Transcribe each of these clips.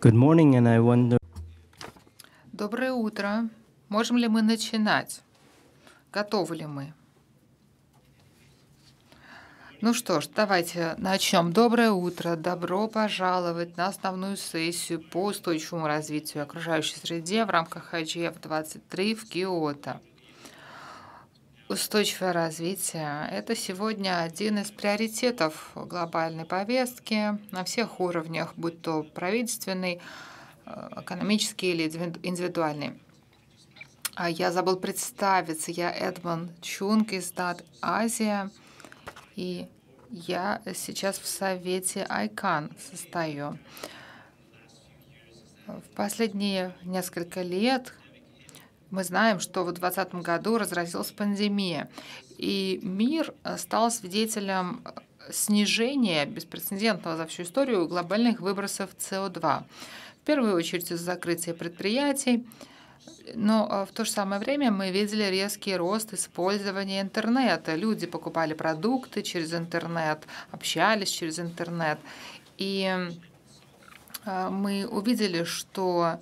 Good morning, and I wonder... Доброе утро. Можем ли мы начинать? Готовы ли мы? Ну что ж, давайте начнем. Доброе утро. Добро пожаловать на основную сессию по устойчивому развитию окружающей среде в рамках IGF-23 в Киото. Устойчивое развитие – это сегодня один из приоритетов глобальной повестки на всех уровнях, будь то правительственный, э, экономический или индивидуальный. А я забыл представиться. Я Эдмон Чунг из Дат Азия. И я сейчас в Совете ICAN состою. В последние несколько лет мы знаем, что в 2020 году разразилась пандемия, и мир э, стал свидетелем э, снижения беспрецедентного за всю историю глобальных выбросов СО2. В первую очередь из-за закрытия предприятий, но э, в то же самое время мы видели резкий рост использования интернета. Люди покупали продукты через интернет, общались через интернет. И мы увидели, что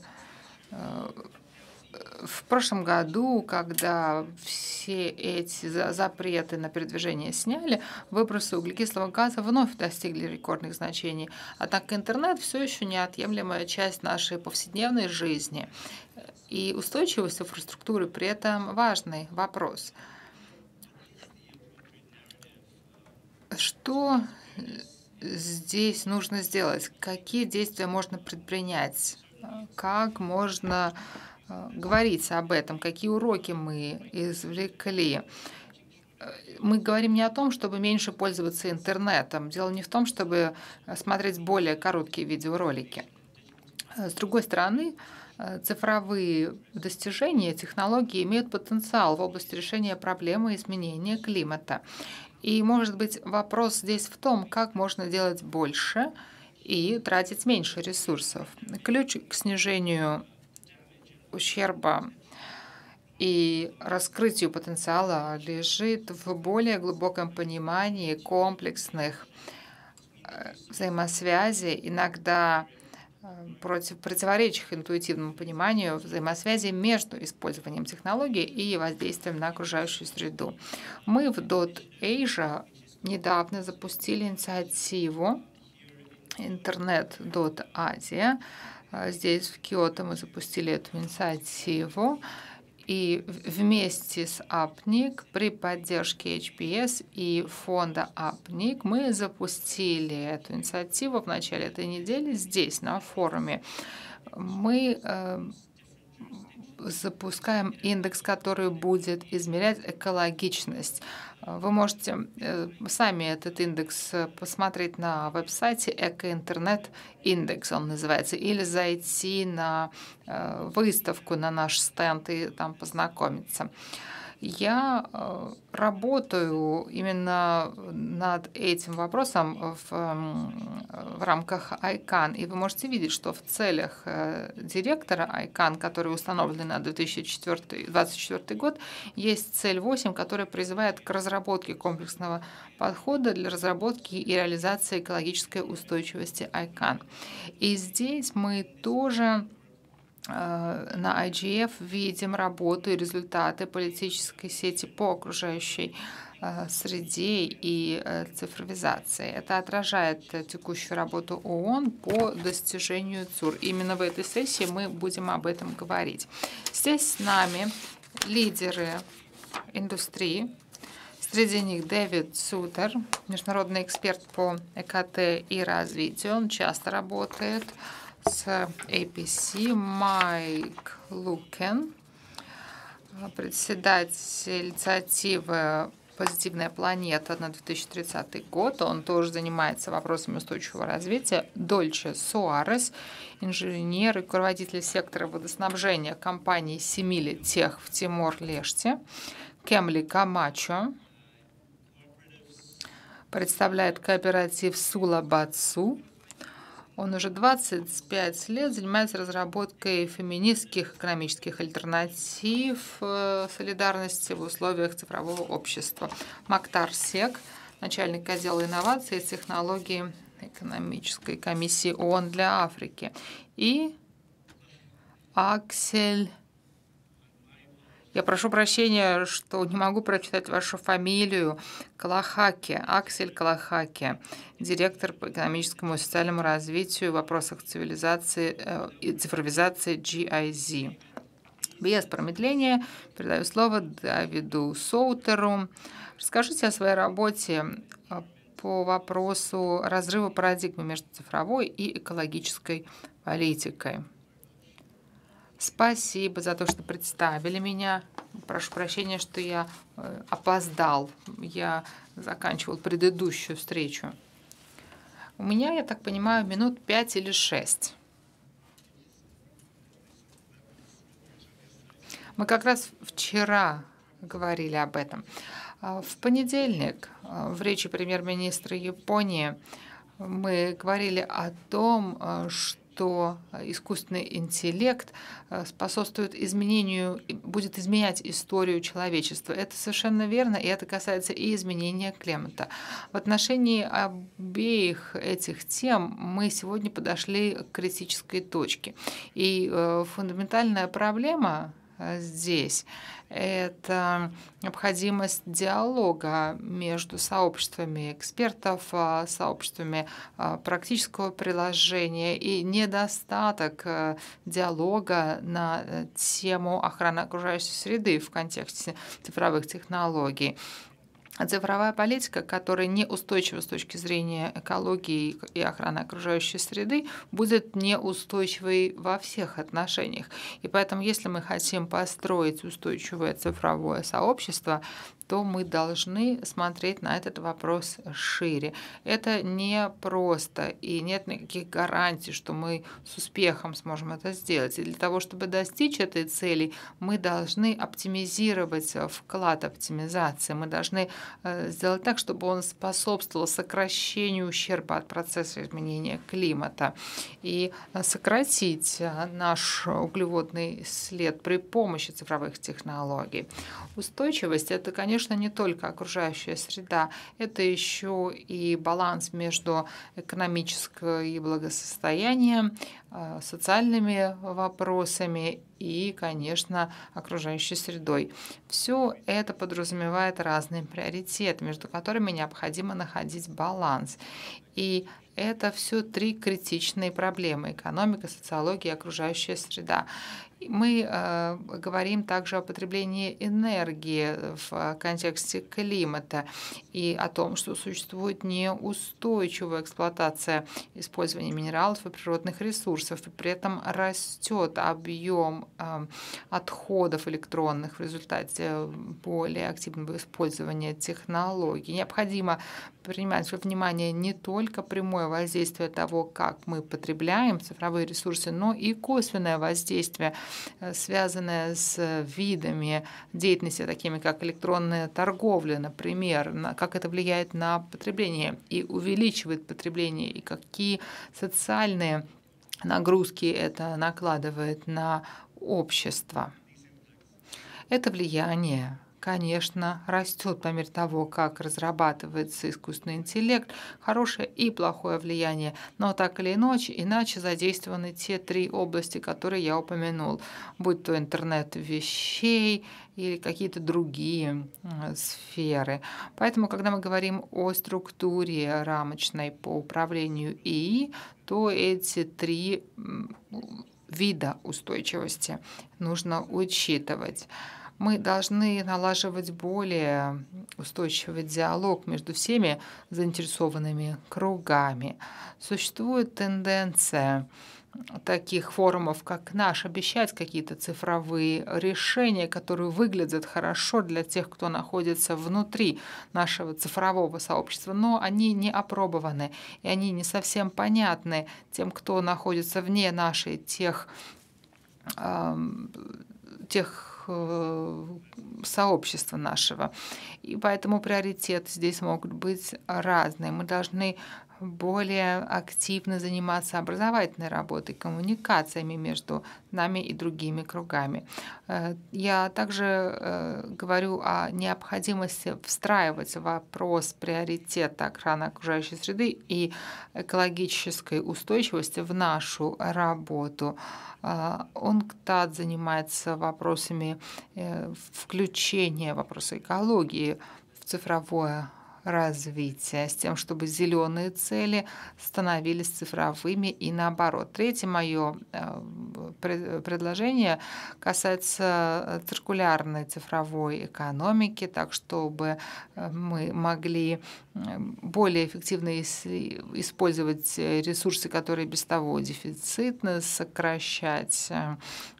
в прошлом году, когда все эти запреты на передвижение сняли, выбросы углекислого газа вновь достигли рекордных значений. Однако интернет все еще неотъемлемая часть нашей повседневной жизни. И устойчивость инфраструктуры при этом важный вопрос. Что здесь нужно сделать? Какие действия можно предпринять? Как можно Э, говорится об этом, какие уроки мы извлекли. Мы говорим не о том, чтобы меньше пользоваться интернетом. Дело не в том, чтобы смотреть более короткие видеоролики. Э, с другой стороны, э, цифровые достижения, технологии имеют потенциал в области решения проблемы изменения климата. И, может быть, вопрос здесь в том, как можно делать больше и тратить меньше ресурсов. Ключ к снижению ущерба и раскрытию потенциала лежит в более глубоком понимании комплексных э, взаимосвязей, иногда э, против противоречащих интуитивному пониманию взаимосвязи между использованием технологий и воздействием на окружающую среду. Мы в Dot Asia недавно запустили инициативу интернет Dot Азия а, здесь, в Киото, мы запустили эту инициативу. И вместе с АПНИК при поддержке HPS и фонда АПНИК мы запустили эту инициативу в начале этой недели здесь, на форуме. Мы э, запускаем индекс, который будет измерять экологичность. Вы можете э, сами этот индекс э, посмотреть на веб-сайте Экоинтернет индекс, он называется, или зайти на э, выставку, на наш стенд и там познакомиться. Я э, работаю именно над этим вопросом в, в рамках ICANN. И вы можете видеть, что в целях э, директора ICANN, который установлены на 2024 год, есть цель 8, которая призывает к разработке комплексного подхода для разработки и реализации экологической устойчивости ICANN. И здесь мы тоже Э, на IGF видим работу и результаты политической сети по окружающей э, среде и э, цифровизации. Это отражает текущую работу ООН по достижению ЦУР. Именно в этой сессии мы будем об этом говорить. Здесь с нами лидеры индустрии. Среди них Дэвид Сутер, международный эксперт по ЭКТ и развитию. Он часто работает в с APC Майк Лукен, председатель инициативы «Позитивная планета» на 2030 год. Он тоже занимается вопросами устойчивого развития. Дольче Суарес, инженер и руководитель сектора водоснабжения компании «Семили Тех» в Тимор-Леште. Кемли Камачо представляет кооператив «Сула Бацу» Он уже 25 лет занимается разработкой феминистских экономических альтернатив э, солидарности в условиях цифрового общества. Мактар Сек, начальник отдела инноваций и технологий экономической комиссии ООН для Африки. И Аксель я прошу прощения, что не могу прочитать вашу фамилию. Калахаки, Аксель Калахаки, директор по экономическому и социальному развитию в вопросах цивилизации э, и цифровизации GIZ. Без промедления передаю слово Давиду Соутеру. Расскажите о своей работе э, по вопросу разрыва парадигмы между цифровой и экологической политикой. Спасибо за то, что представили меня. Прошу прощения, что я э, опоздал. Я заканчивал предыдущую встречу. У меня, я так понимаю, минут пять или шесть. Мы как раз вчера говорили об этом. А, в понедельник а, в речи премьер-министра Японии мы говорили о том, что э, что э, искусственный интеллект э, способствует изменению, будет изменять историю человечества. Это совершенно верно, и это касается и изменения климата. В отношении обеих этих тем мы сегодня подошли к критической точке. И э, фундаментальная проблема Э, здесь. Это необходимость диалога между сообществами экспертов, а, сообществами а, практического приложения и недостаток э, диалога на э, тему охраны окружающей среды в контексте цифровых технологий цифровая политика, которая неустойчива с точки зрения экологии и охраны окружающей среды, будет неустойчивой во всех отношениях. И поэтому, если мы хотим построить устойчивое цифровое сообщество, то мы должны смотреть на этот вопрос шире. Это не просто, и нет никаких гарантий, что мы с успехом сможем это сделать. И для того, чтобы достичь этой цели, мы должны оптимизировать вклад оптимизации, мы должны э, сделать так, чтобы он способствовал сокращению ущерба от процесса изменения климата и э, сократить э, наш углеводный след при помощи цифровых технологий. Устойчивость – это, конечно, конечно, не только окружающая среда, это еще и баланс между экономическим и благосостоянием, э, социальными вопросами и, конечно, окружающей средой. Все это подразумевает разные приоритеты, между которыми необходимо находить баланс. И это все три критичные проблемы – экономика, социология и окружающая среда. Мы э, говорим также о потреблении энергии э, в э, контексте климата и о том, что существует неустойчивая эксплуатация использования минералов и природных ресурсов, и при этом растет объем э, отходов электронных в результате э, более активного использования технологий. Необходимо принимать во внимание не только прямое воздействие того, как мы потребляем цифровые ресурсы, но и косвенное воздействие – Э, связанная с э, видами деятельности, такими как электронная торговля, например, на, как это влияет на потребление и увеличивает потребление, и какие социальные нагрузки это накладывает на общество. Это влияние конечно, растет по мере того, как разрабатывается искусственный интеллект, хорошее и плохое влияние. Но так или иначе, иначе задействованы те три области, которые я упомянул, будь то интернет вещей или какие-то другие сферы. Поэтому, когда мы говорим о структуре рамочной по управлению ИИ, то эти три вида устойчивости нужно учитывать мы должны налаживать более устойчивый диалог между всеми заинтересованными кругами. Существует тенденция таких форумов, как наш, обещать какие-то цифровые решения, которые выглядят хорошо для тех, кто находится внутри нашего цифрового сообщества, но они не опробованы, и они не совсем понятны тем, кто находится вне нашей тех, э, тех сообщества нашего. И поэтому приоритеты здесь могут быть разные. Мы должны более активно заниматься образовательной работой, коммуникациями между нами и другими кругами. Э, я также э, говорю о необходимости встраивать вопрос приоритета охраны окружающей среды и экологической устойчивости в нашу работу. Э, ОНКТАД занимается вопросами включения вопроса экологии в цифровое развития, с тем, чтобы зеленые цели становились цифровыми и наоборот. Третье мое э, предложение касается э, циркулярной цифровой экономики, так чтобы э, мы могли более эффективно использовать ресурсы, которые без того дефицитны, сокращать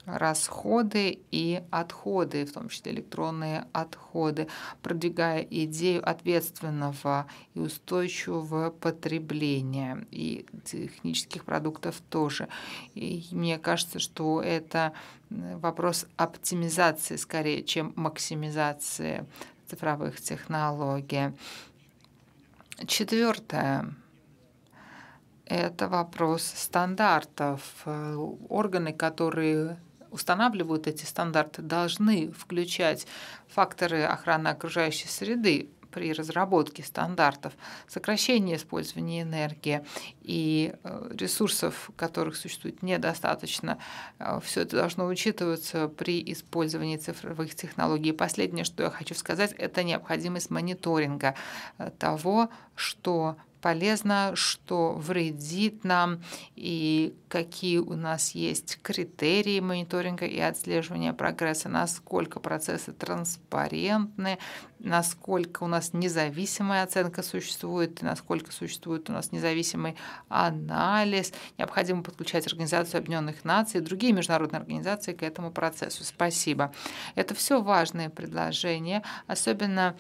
расходы и отходы, в том числе электронные отходы, продвигая идею ответственного и устойчивого потребления и технических продуктов тоже. И мне кажется, что это э, вопрос оптимизации скорее, чем максимизации цифровых технологий. Четвертое это вопрос стандартов. Э, органы, которые устанавливают эти стандарты, должны включать факторы охраны окружающей среды, при разработке стандартов, сокращение использования энергии и э, ресурсов, которых существует недостаточно. Э, Все это должно учитываться при использовании цифровых технологий. И последнее, что я хочу сказать, это необходимость мониторинга э, того, что полезно, что вредит нам и какие у нас есть критерии мониторинга и отслеживания прогресса, насколько процессы транспарентны, насколько у нас независимая оценка существует, и насколько существует у нас независимый анализ. Необходимо подключать Организацию Объединенных Наций и другие международные организации к этому процессу. Спасибо. Это все важные предложения, особенно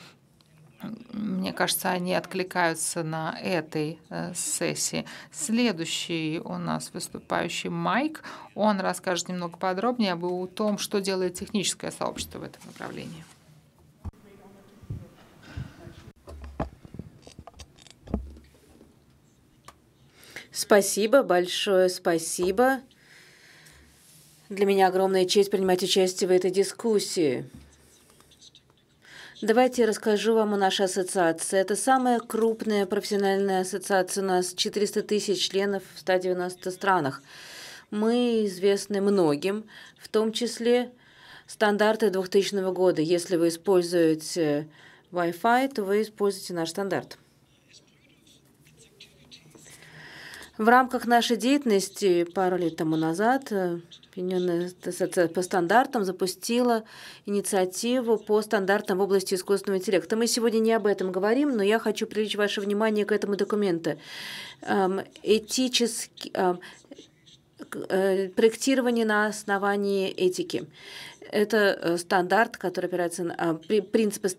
мне кажется, они откликаются на этой э, сессии. Следующий у нас выступающий Майк. Он расскажет немного подробнее об о том, что делает техническое сообщество в этом направлении. Спасибо, большое спасибо. Для меня огромная честь принимать участие в этой дискуссии. Давайте я расскажу вам о нашей ассоциации. Это самая крупная профессиональная ассоциация. У нас 400 тысяч членов в 190 странах. Мы известны многим, в том числе стандарты 2000 года. Если вы используете Wi-Fi, то вы используете наш стандарт. В рамках нашей деятельности пару лет тому назад э, Объединенная по стандартам запустила инициативу по стандартам в области искусственного интеллекта. Мы сегодня не об этом говорим, но я хочу привлечь ваше внимание к этому документу. Эм, этически, эм, э, проектирование на основании этики. Это э, стандарт, который опирается на э, принципы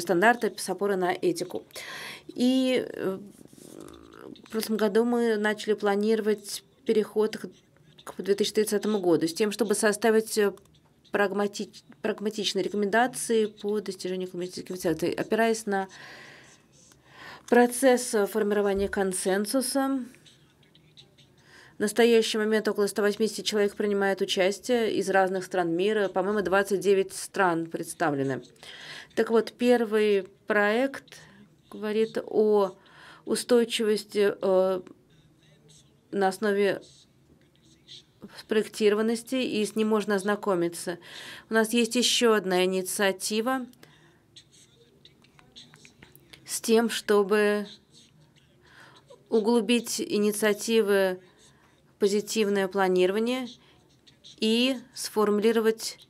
стандарта с опорой на этику. И в прошлом году мы начали планировать переход к к 2030 году с тем, чтобы составить э, прагмати... прагматичные рекомендации по достижению климатических цели, опираясь на процесс формирования консенсуса. В настоящий момент около 180 человек принимает участие из разных стран мира. По-моему, 29 стран представлены. Так вот, первый проект говорит о устойчивости э, на основе спроектированности, и с ним можно ознакомиться. У нас есть еще одна инициатива с тем, чтобы углубить инициативы позитивное планирование и сформулировать,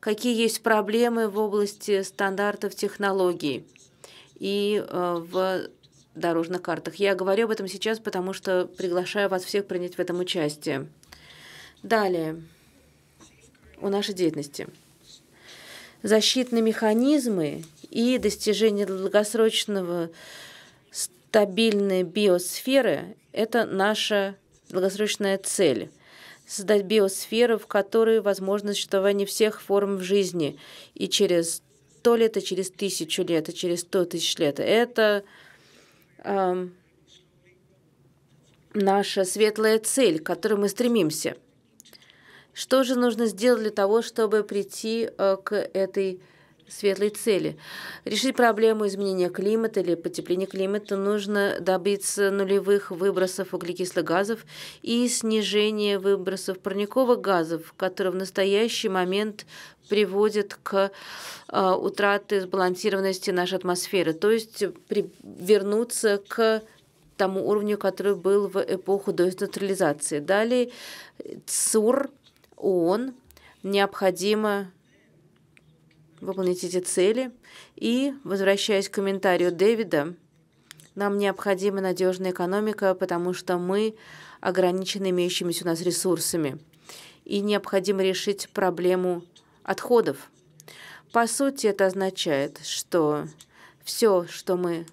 какие есть проблемы в области стандартов технологий и э, в дорожных картах. Я говорю об этом сейчас, потому что приглашаю вас всех принять в этом участие. Далее о нашей деятельности. Защитные механизмы и достижение долгосрочного стабильной биосферы – это наша долгосрочная цель создать биосферу, в которой возможно существование всех форм в жизни и через сто лет, и через тысячу лет, и через сто тысяч лет. Это э, наша светлая цель, к которой мы стремимся – что же нужно сделать для того, чтобы прийти э, к этой светлой цели. Решить проблему изменения климата или потепления климата нужно добиться нулевых выбросов углекислых газов и снижения выбросов парниковых газов, которые в настоящий момент приводят к э, утрате сбалансированности нашей атмосферы, то есть вернуться к тому уровню, который был в эпоху до индустриализации. Далее ЦУР – ООН необходимо выполнить эти цели. И, возвращаясь к комментарию Дэвида, нам необходима надежная экономика, потому что мы ограничены имеющимися у нас ресурсами. И необходимо решить проблему отходов. По сути, это означает, что все, что мы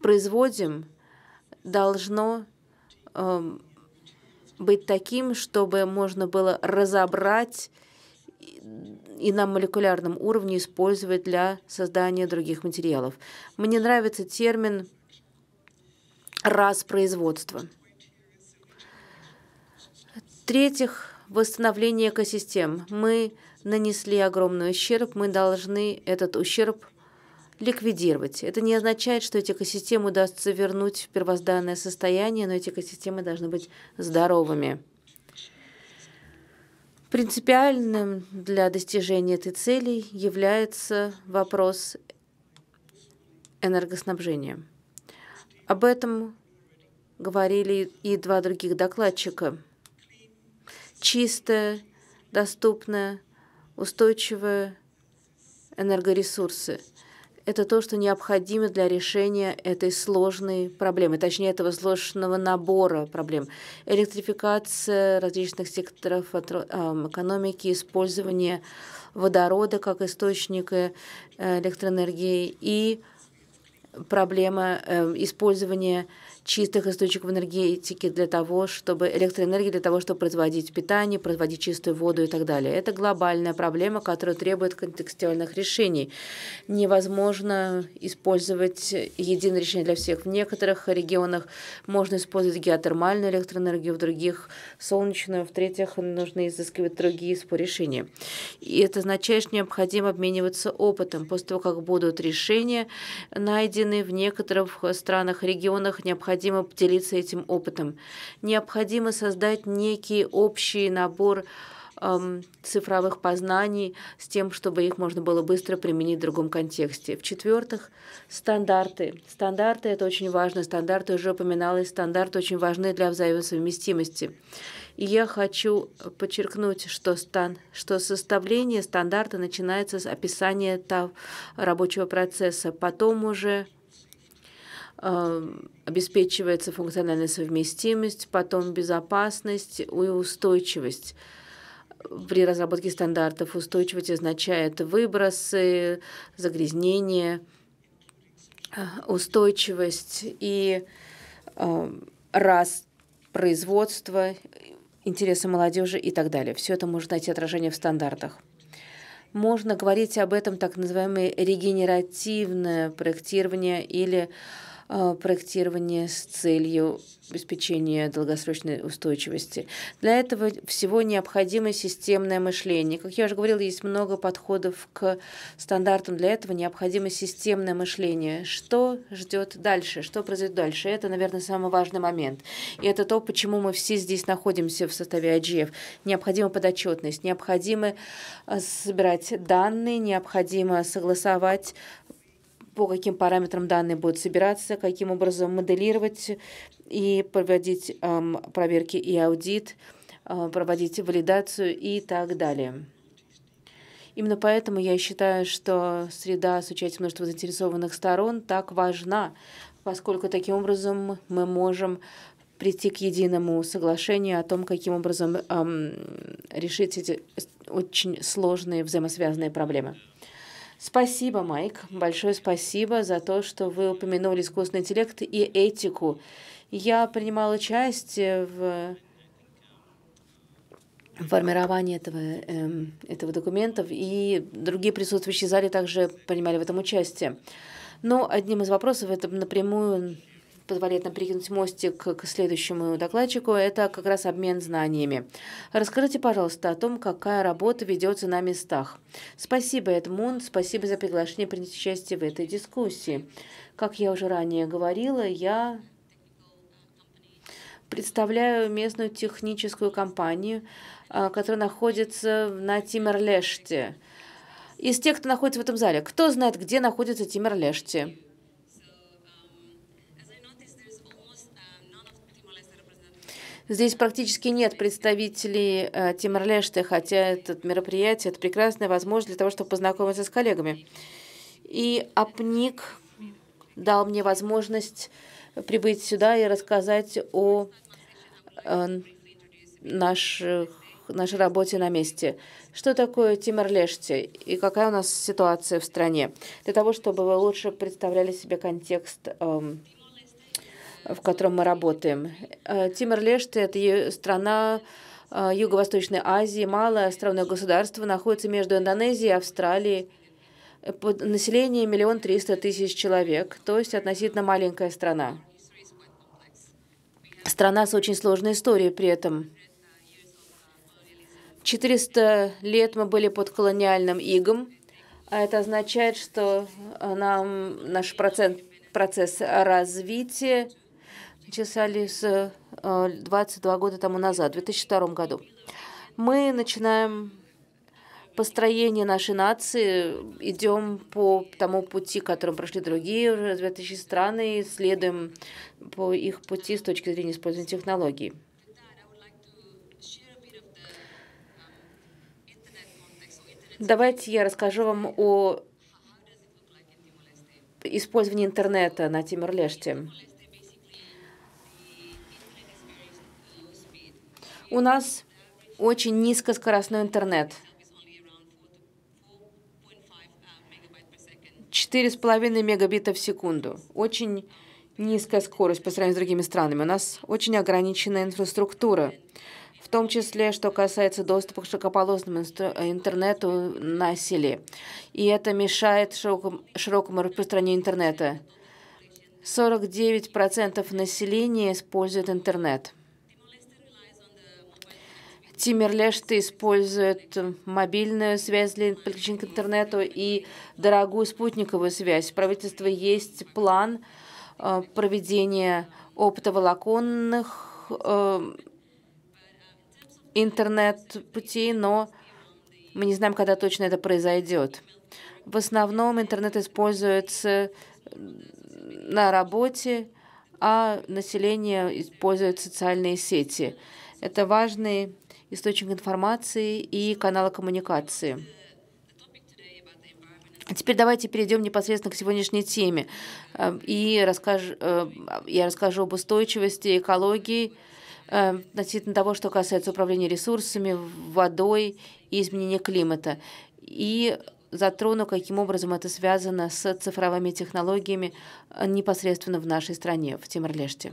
производим, должно э, быть таким, чтобы можно было разобрать и на молекулярном уровне использовать для создания других материалов. Мне нравится термин «распроизводство». В-третьих, восстановление экосистем. Мы нанесли огромный ущерб, мы должны этот ущерб ликвидировать. Это не означает, что эти экосистемы удастся вернуть в первозданное состояние, но эти экосистемы должны быть здоровыми. Принципиальным для достижения этой цели является вопрос энергоснабжения. Об этом говорили и два других докладчика. Чистая, доступная, устойчивая энергоресурсы – это то, что необходимо для решения этой сложной проблемы, точнее, этого сложного набора проблем. Электрификация различных секторов экономики, использование водорода как источника э, электроэнергии и проблема эм, использования чистых источников энергетики для того, чтобы электроэнергии для того, чтобы производить питание, производить чистую воду и так далее. Это глобальная проблема, которая требует контекстуальных решений. Невозможно использовать единое решение для всех. В некоторых регионах можно использовать геотермальную электроэнергию, в других – солнечную, в третьих нужно изыскивать другие решения. И это означает, что необходимо обмениваться опытом. После того, как будут решения найдены в некоторых странах, регионах, необходимо необходимо поделиться этим опытом. Необходимо создать некий общий набор эм, цифровых познаний с тем, чтобы их можно было быстро применить в другом контексте. В-четвертых, стандарты. Стандарты – это очень важно. Стандарты уже упоминалось. Стандарты очень важны для взаимосовместимости. И я хочу подчеркнуть, что, стан, что составление стандарта начинается с описания того рабочего процесса, потом уже Эм, обеспечивается функциональная совместимость, потом безопасность и устойчивость. При разработке стандартов устойчивость означает выбросы, загрязнение, э, устойчивость и эм, раз производства, интересы молодежи и так далее. Все это может найти отражение в стандартах. Можно говорить об этом так называемое регенеративное проектирование или э, Э, проектирования с целью обеспечения долгосрочной устойчивости. Для этого всего необходимо системное мышление. Как я уже говорила, есть много подходов к стандартам. Для этого необходимо системное мышление. Что ждет дальше? Что произойдет дальше? Это, наверное, самый важный момент. И это то, почему мы все здесь находимся в составе IGF. Необходима подотчетность, необходимо э, собирать данные, необходимо согласовать по каким параметрам данные будут собираться, каким образом моделировать и проводить эм, проверки и аудит, э, проводить валидацию и так далее. Именно поэтому я считаю, что среда с участием множества заинтересованных сторон так важна, поскольку таким образом мы можем прийти к единому соглашению о том, каким образом эм, решить эти очень сложные взаимосвязанные проблемы. Спасибо, Майк. Большое спасибо за то, что вы упомянули искусственный интеллект и этику. Я принимала участие в формировании этого, эм, этого документа, и другие присутствующие в зале также принимали в этом участие. Но одним из вопросов это напрямую позволяет нам перекинуть мостик к следующему докладчику, это как раз обмен знаниями. Расскажите, пожалуйста, о том, какая работа ведется на местах. Спасибо, Эдмунд, спасибо за приглашение принять участие в этой дискуссии. Как я уже ранее говорила, я представляю местную техническую компанию, а, которая находится на Тимерлеште. Из тех, кто находится в этом зале, кто знает, где находится Тимерлеште? Здесь практически нет представителей э, Тимор-Леште, хотя это мероприятие – это прекрасная возможность для того, чтобы познакомиться с коллегами. И Апник дал мне возможность прибыть сюда и рассказать о э, наших, нашей работе на месте. Что такое Тимор-Леште и какая у нас ситуация в стране? Для того, чтобы вы лучше представляли себе контекст эм, в котором мы работаем. Э, Тимор-Леште – это страна э, Юго-Восточной Азии, малое островное государство, находится между Индонезией и Австралией. Э, население – миллион триста тысяч человек, то есть относительно маленькая страна. Страна с очень сложной историей при этом. 400 лет мы были под колониальным игом, а это означает, что нам наш процент, процесс развития – чесали с 22 э, года тому назад, в 2002 году. Мы начинаем построение нашей нации, идем по тому пути, которым прошли другие развитые страны, и следуем по их пути с точки зрения использования технологий. Давайте я расскажу вам о использовании интернета на Тимор-Леште. У нас очень низкоскоростной интернет. 4,5 мегабита в секунду. Очень низкая скорость по сравнению с другими странами. У нас очень ограниченная инфраструктура. В том числе, что касается доступа к широкополосному интернету на селе. И это мешает широкому, широкому распространению интернета. 49% населения использует интернет. Тимирлешт использует мобильную связь для подключения к интернету и дорогую спутниковую связь. Правительство есть план э, проведения оптоволоконных э, интернет-путей, но мы не знаем, когда точно это произойдет. В основном интернет используется на работе, а население использует социальные сети. Это важный источник информации и канала коммуникации. А теперь давайте перейдем непосредственно к сегодняшней теме. Э, и расскажу, э, я расскажу об устойчивости, экологии, э, относительно того, что касается управления ресурсами, водой и изменения климата. И затрону, каким образом это связано с цифровыми технологиями непосредственно в нашей стране, в Тимор-Леште.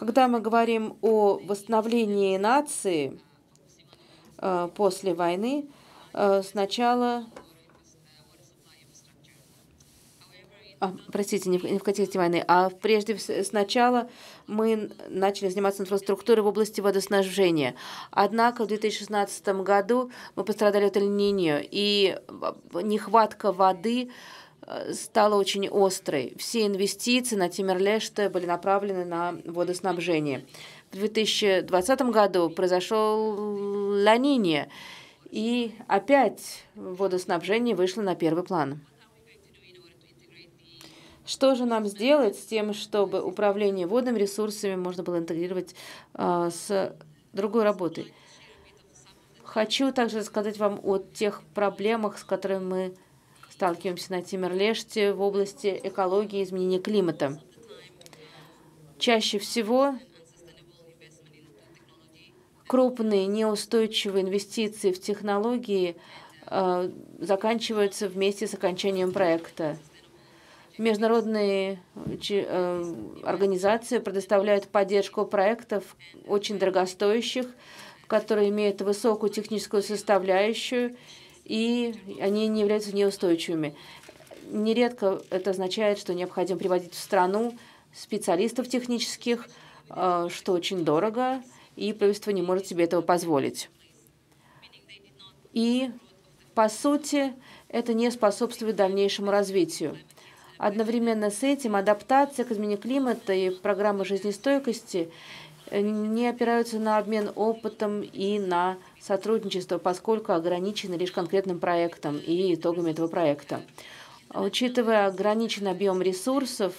Когда мы говорим о восстановлении нации э, после войны, э, сначала... А, простите, не в, не в контексте войны, а прежде сначала мы начали заниматься инфраструктурой в области водоснабжения. Однако в 2016 году мы пострадали от эль и э, нехватка воды э, Э, стала очень острой. Все инвестиции на Тимирлеште были направлены на водоснабжение. В 2020 году произошел Ланини, и опять водоснабжение вышло на первый план. Что же нам сделать с тем, чтобы управление водными ресурсами можно было интегрировать э, с другой работой? Хочу также рассказать вам о тех проблемах, с которыми мы сталкиваемся на Тимирлеште в области экологии и изменения климата. Чаще всего крупные неустойчивые инвестиции в технологии э, заканчиваются вместе с окончанием проекта. Международные э, организации предоставляют поддержку проектов очень дорогостоящих, которые имеют высокую техническую составляющую и они не являются неустойчивыми. Нередко это означает, что необходимо приводить в страну специалистов технических, э, что очень дорого, и правительство не может себе этого позволить. И, по сути, это не способствует дальнейшему развитию. Одновременно с этим адаптация к изменению климата и программы жизнестойкости э, не опираются на обмен опытом и на сотрудничество, поскольку ограничено лишь конкретным проектом и итогами этого проекта. Учитывая ограниченный объем ресурсов,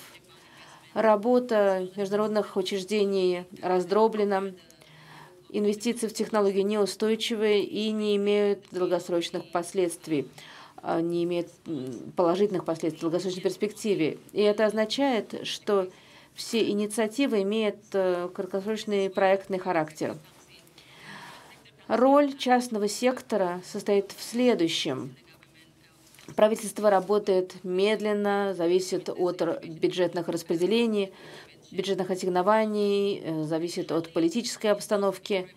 работа международных учреждений раздроблена, инвестиции в технологии неустойчивы и не имеют долгосрочных последствий, а, не имеют положительных последствий в долгосрочной перспективе. И это означает, что все инициативы имеют э, краткосрочный проектный характер – Роль частного сектора состоит в следующем. Правительство работает медленно, зависит от бюджетных распределений, бюджетных ассигнований, э, зависит от политической обстановки.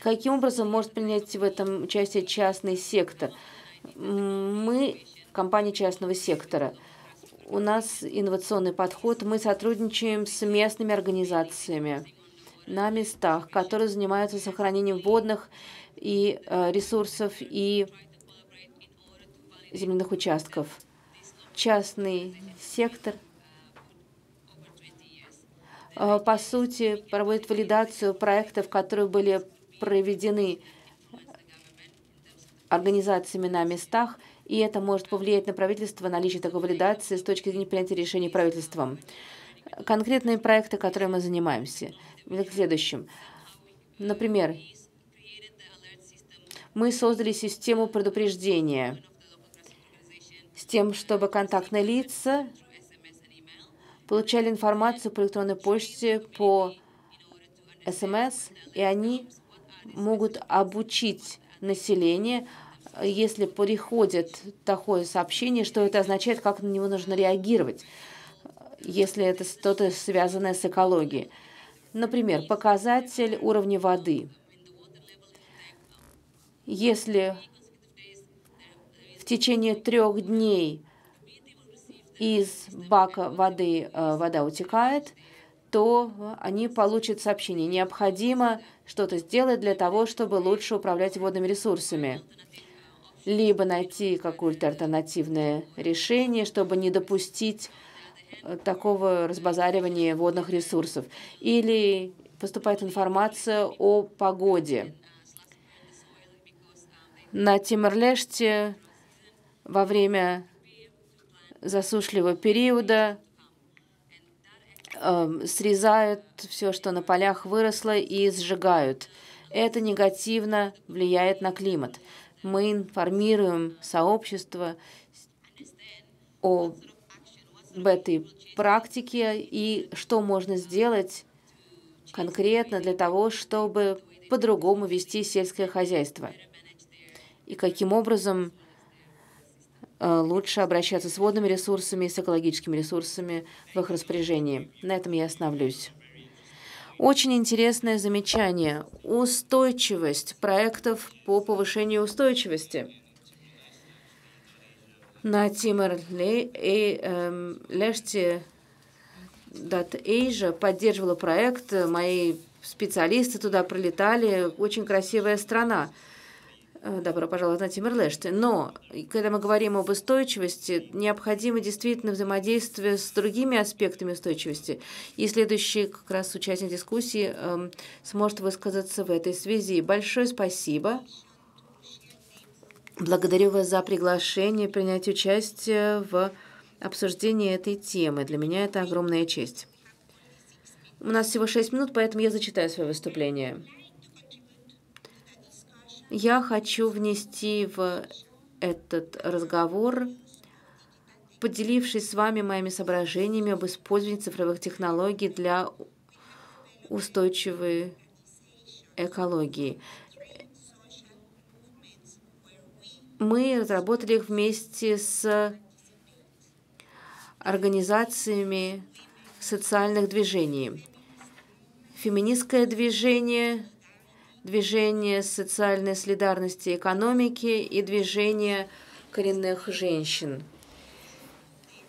Каким образом может принять в этом участие частный сектор? Мы компания частного сектора. У нас инновационный подход, мы сотрудничаем с местными организациями на местах, которые занимаются сохранением водных и э, ресурсов и земельных участков. Частный сектор, э, по сути, проводит валидацию проектов, которые были проведены э, организациями на местах, и это может повлиять на правительство, наличие такой валидации с точки зрения принятия решений правительством конкретные проекты, которые мы занимаемся. В следующем. Например, мы создали систему предупреждения с тем, чтобы контактные лица получали информацию по электронной почте, по СМС, и они могут обучить население, если приходит такое сообщение, что это означает, как на него нужно реагировать если это что-то связанное с экологией. Например, показатель уровня воды. Если в течение трех дней из бака воды э, вода утекает, то они получат сообщение. Необходимо что-то сделать для того, чтобы лучше управлять водными ресурсами. Либо найти какое-то альтернативное решение, чтобы не допустить Э, такого разбазаривания водных ресурсов. Или поступает информация о погоде. На Тиморлеште во время засушливого периода э, срезают все, что на полях выросло, и сжигают. Это негативно влияет на климат. Мы информируем сообщество о в этой практике и что можно сделать конкретно для того, чтобы по-другому вести сельское хозяйство и каким образом э, лучше обращаться с водными ресурсами и с экологическими ресурсами в их распоряжении. На этом я остановлюсь. Очень интересное замечание. Устойчивость проектов по повышению устойчивости на Тимерле и эм, Лешти Дат Эйжа поддерживала проект. Мои специалисты туда прилетали. Очень красивая страна. Э, добро пожаловать на Тимирлеште. Но, когда мы говорим об устойчивости, необходимо действительно взаимодействие с другими аспектами устойчивости. И следующий как раз участник дискуссии эм, сможет высказаться в этой связи. Большое спасибо. Благодарю вас за приглашение принять участие в обсуждении этой темы. Для меня это огромная честь. У нас всего 6 минут, поэтому я зачитаю свое выступление. Я хочу внести в этот разговор, поделившись с вами моими соображениями об использовании цифровых технологий для устойчивой экологии. мы разработали их вместе с организациями социальных движений. Феминистское движение, движение социальной солидарности и экономики и движение коренных женщин.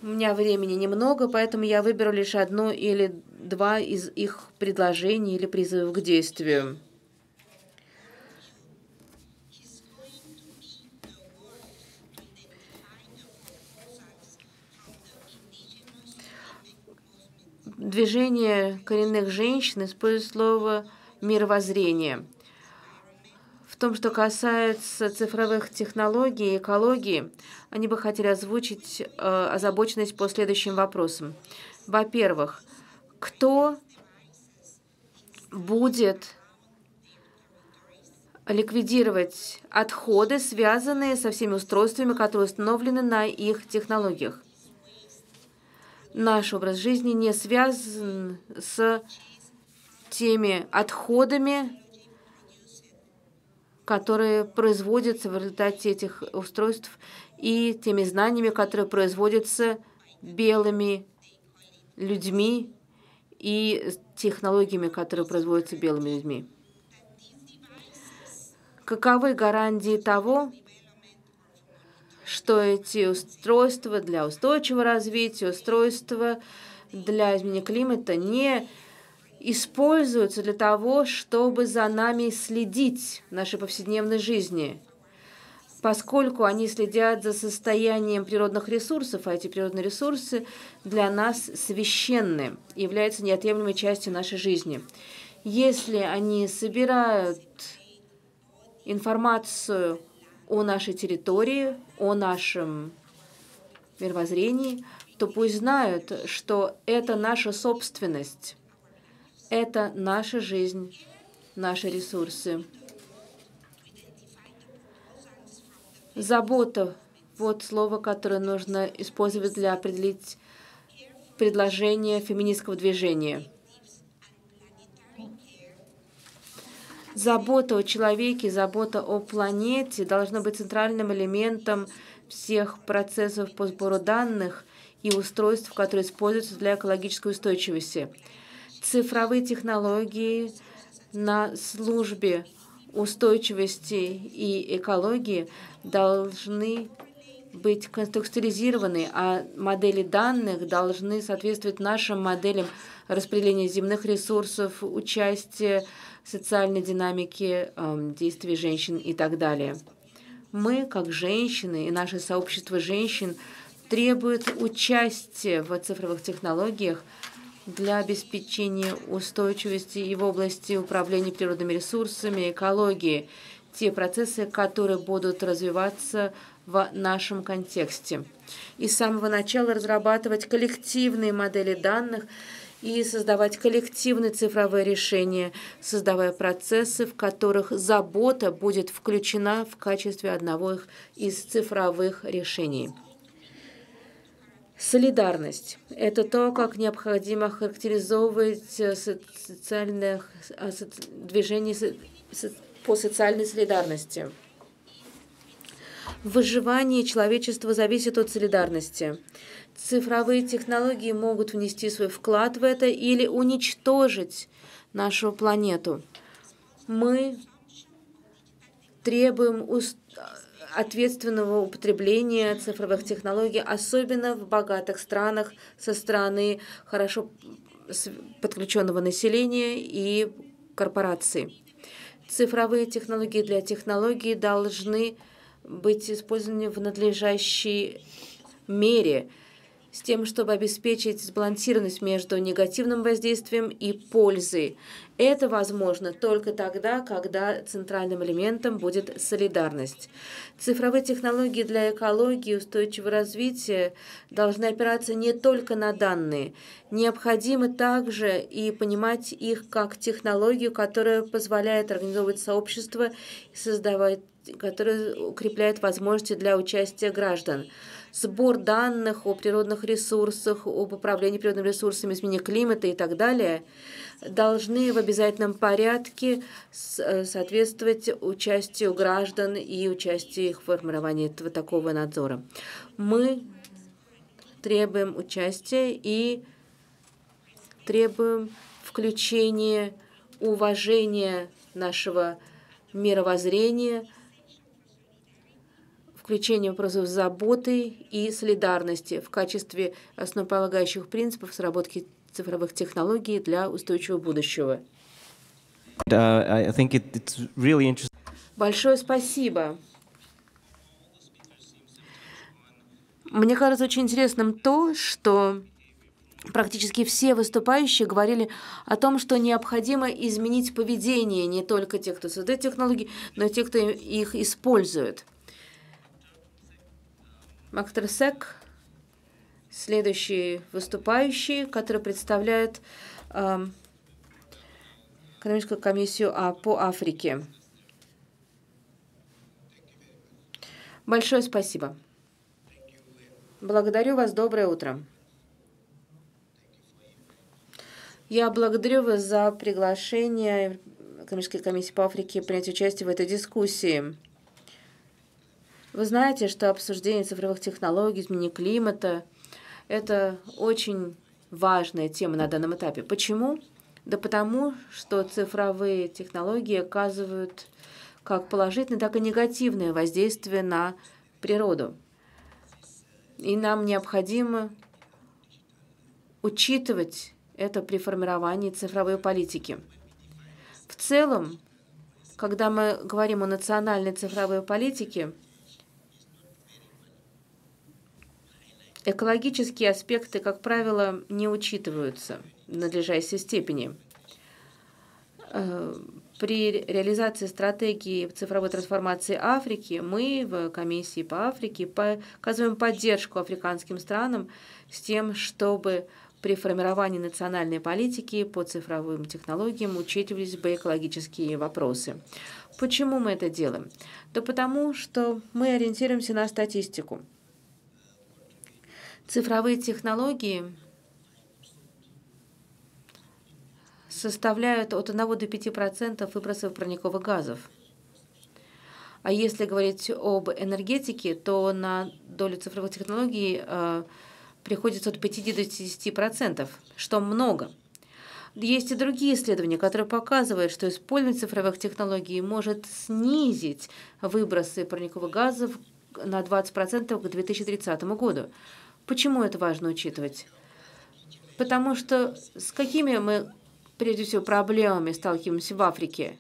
У меня времени немного, поэтому я выберу лишь одно или два из их предложений или призывов к действию. движение коренных женщин использует слово «мировоззрение». В том, что касается цифровых технологий и экологии, они бы хотели озвучить э, озабоченность по следующим вопросам. Во-первых, кто будет ликвидировать отходы, связанные со всеми устройствами, которые установлены на их технологиях? наш образ жизни не связан с теми отходами, которые производятся в результате этих устройств, и теми знаниями, которые производятся белыми людьми и технологиями, которые производятся белыми людьми. Каковы гарантии того, что эти устройства для устойчивого развития, устройства для изменения климата не используются для того, чтобы за нами следить в нашей повседневной жизни, поскольку они следят за состоянием природных ресурсов, а эти природные ресурсы для нас священны, являются неотъемлемой частью нашей жизни. Если они собирают информацию о нашей территории, о нашем мировоззрении, то пусть знают, что это наша собственность, это наша жизнь, наши ресурсы. Забота – вот слово, которое нужно использовать для определить предложение феминистского движения – забота о человеке, забота о планете должна быть центральным элементом всех процессов по сбору данных и устройств, которые используются для экологической устойчивости. Цифровые технологии на службе устойчивости и экологии должны быть контекстуализированы, а модели данных должны соответствовать нашим моделям распределения земных ресурсов, участия социальной динамики эм, действий женщин и так далее. Мы, как женщины и наше сообщество женщин, требует участия в цифровых технологиях для обеспечения устойчивости и в области управления природными ресурсами, экологии, те процессы, которые будут развиваться в нашем контексте. И с самого начала разрабатывать коллективные модели данных – и создавать коллективные цифровые решения, создавая процессы, в которых забота будет включена в качестве одного из цифровых решений. Солидарность – это то, как необходимо характеризовывать э, социальное а, движение по социальной солидарности. Выживание человечества зависит от солидарности. Цифровые технологии могут внести свой вклад в это или уничтожить нашу планету. Мы требуем ответственного употребления цифровых технологий, особенно в богатых странах со стороны хорошо подключенного населения и корпораций. Цифровые технологии для технологий должны быть использованы в надлежащей мере – с тем, чтобы обеспечить сбалансированность между негативным воздействием и пользой. Это возможно только тогда, когда центральным элементом будет солидарность. Цифровые технологии для экологии и устойчивого развития должны опираться не только на данные. Необходимо также и понимать их как технологию, которая позволяет организовывать сообщество и создавать, которая укрепляет возможности для участия граждан сбор данных о природных ресурсах, об управлении природными ресурсами, изменении климата и так далее, должны в обязательном порядке э, соответствовать участию граждан и участию их в формировании этого, такого надзора. Мы требуем участия и требуем включения уважения нашего мировоззрения – включение вопросов заботы и солидарности в качестве основополагающих принципов сработки цифровых технологий для устойчивого будущего. Большое спасибо. Мне кажется очень интересным то, что практически все выступающие говорили о том, что необходимо изменить поведение не только тех, кто создает технологии, но и тех, кто их использует. Мактресек, следующий выступающий, который представляет э, экономическую комиссию а, по Африке. Большое спасибо. Благодарю вас. Доброе утро. Я благодарю вас за приглашение Экономической комиссии по Африке принять участие в этой дискуссии. Вы знаете, что обсуждение цифровых технологий, изменения климата – это очень важная тема на данном этапе. Почему? Да потому, что цифровые технологии оказывают как положительное, так и негативное воздействие на природу. И нам необходимо учитывать это при формировании цифровой политики. В целом, когда мы говорим о национальной цифровой политике, Экологические аспекты, как правило, не учитываются в надлежащей степени. Э, при реализации стратегии цифровой трансформации Африки мы в Комиссии по Африке оказываем поддержку африканским странам с тем, чтобы при формировании национальной политики по цифровым технологиям учитывались бы экологические вопросы. Почему мы это делаем? Да потому, что мы ориентируемся на статистику – Цифровые технологии составляют от 1 до 5% выбросов парниковых газов. А если говорить об энергетике, то на долю цифровых технологий э, приходится от 5 до 10%, что много. Есть и другие исследования, которые показывают, что использование цифровых технологий может снизить выбросы парниковых газов на 20% к 2030 году. Почему это важно учитывать? Потому что с какими мы, прежде всего, проблемами сталкиваемся в Африке?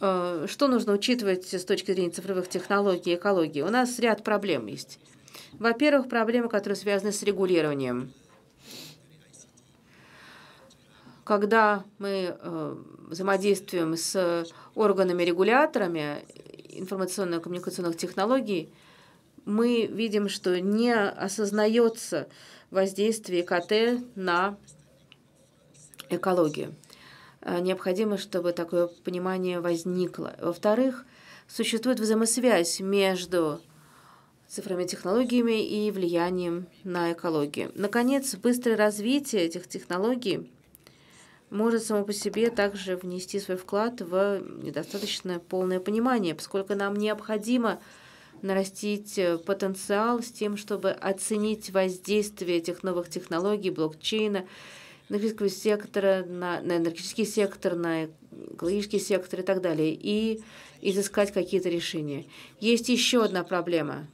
Э, что нужно учитывать с точки зрения цифровых технологий и экологии? У нас ряд проблем есть. Во-первых, проблемы, которые связаны с регулированием. Когда мы э, взаимодействуем с органами-регуляторами информационно-коммуникационных технологий, мы видим, что не осознается воздействие КТ на экологию. Э, необходимо, чтобы такое понимание возникло. Во-вторых, существует взаимосвязь между цифровыми технологиями и влиянием на экологию. Наконец, быстрое развитие этих технологий может само по себе также внести свой вклад в недостаточно полное понимание, поскольку нам необходимо нарастить э, потенциал с тем, чтобы оценить воздействие этих новых технологий, блокчейна, энергетического сектора, на, на энергетический сектор, на экологический сектор и так далее, и изыскать какие-то решения. Есть еще одна проблема.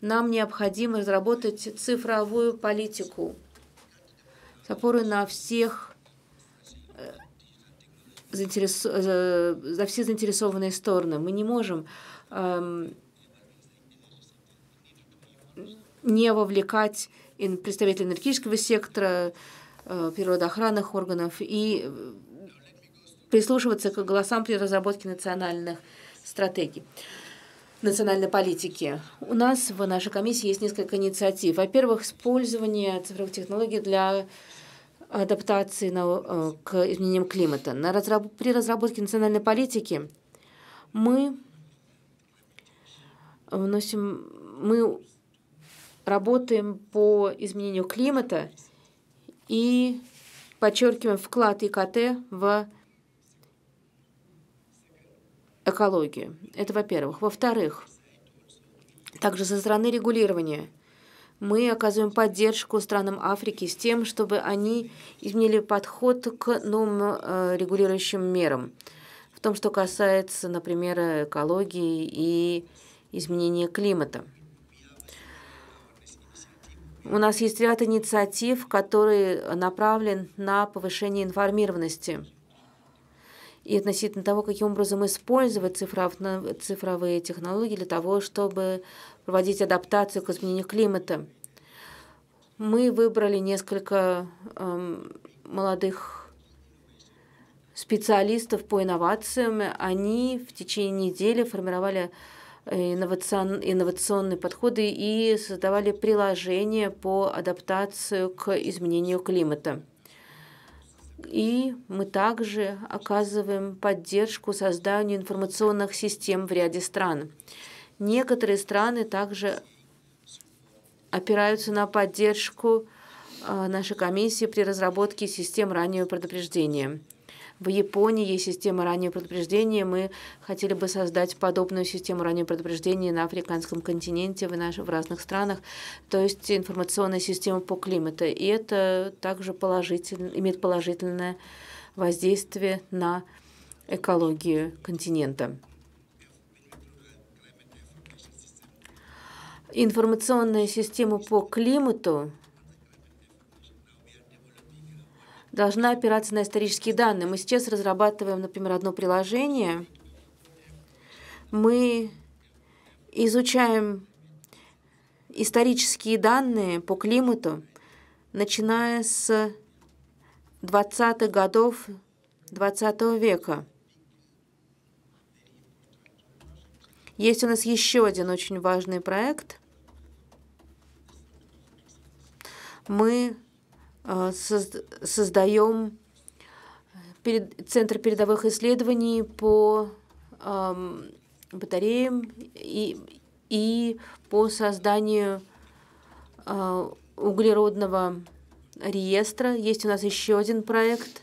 Нам необходимо разработать цифровую политику с опорой на всех э, э, за все заинтересованные стороны. Мы не можем эм, не вовлекать представителей энергетического сектора, э, природоохранных органов и э, прислушиваться к голосам при разработке национальных стратегий национальной политики. У нас в нашей комиссии есть несколько инициатив. Во-первых, использование цифровых технологий для адаптации на, э, к изменениям климата. На разраб при разработке национальной политики мы вносим, мы работаем по изменению климата и подчеркиваем вклад ИКТ в экологию. Это во-первых. Во-вторых, также со стороны регулирования мы оказываем поддержку странам Африки с тем, чтобы они изменили подход к новым э, регулирующим мерам. В том, что касается, например, экологии и изменения климата. У нас есть ряд инициатив, которые направлены на повышение информированности. И относительно того, каким образом использовать цифров... цифровые технологии для того, чтобы проводить адаптацию к изменению климата. Мы выбрали несколько эм, молодых специалистов по инновациям. Они в течение недели формировали инновационные подходы и создавали приложения по адаптации к изменению климата. И мы также оказываем поддержку созданию информационных систем в ряде стран. Некоторые страны также опираются на поддержку а, нашей комиссии при разработке систем раннего предупреждения. В Японии есть система раннего предупреждения. Мы хотели бы создать подобную систему раннего предупреждения на африканском континенте, в, наших, в разных странах. То есть информационная система по климату. И это также положительно, имеет положительное воздействие на экологию континента. Информационная система по климату должна опираться на исторические данные. Мы сейчас разрабатываем, например, одно приложение. Мы изучаем исторические данные по климату, начиная с 20-х годов 20 -го века. Есть у нас еще один очень важный проект. Мы Э, создаем Центр передовых исследований по эм, батареям и, по созданию э, углеродного реестра. Есть у нас еще один проект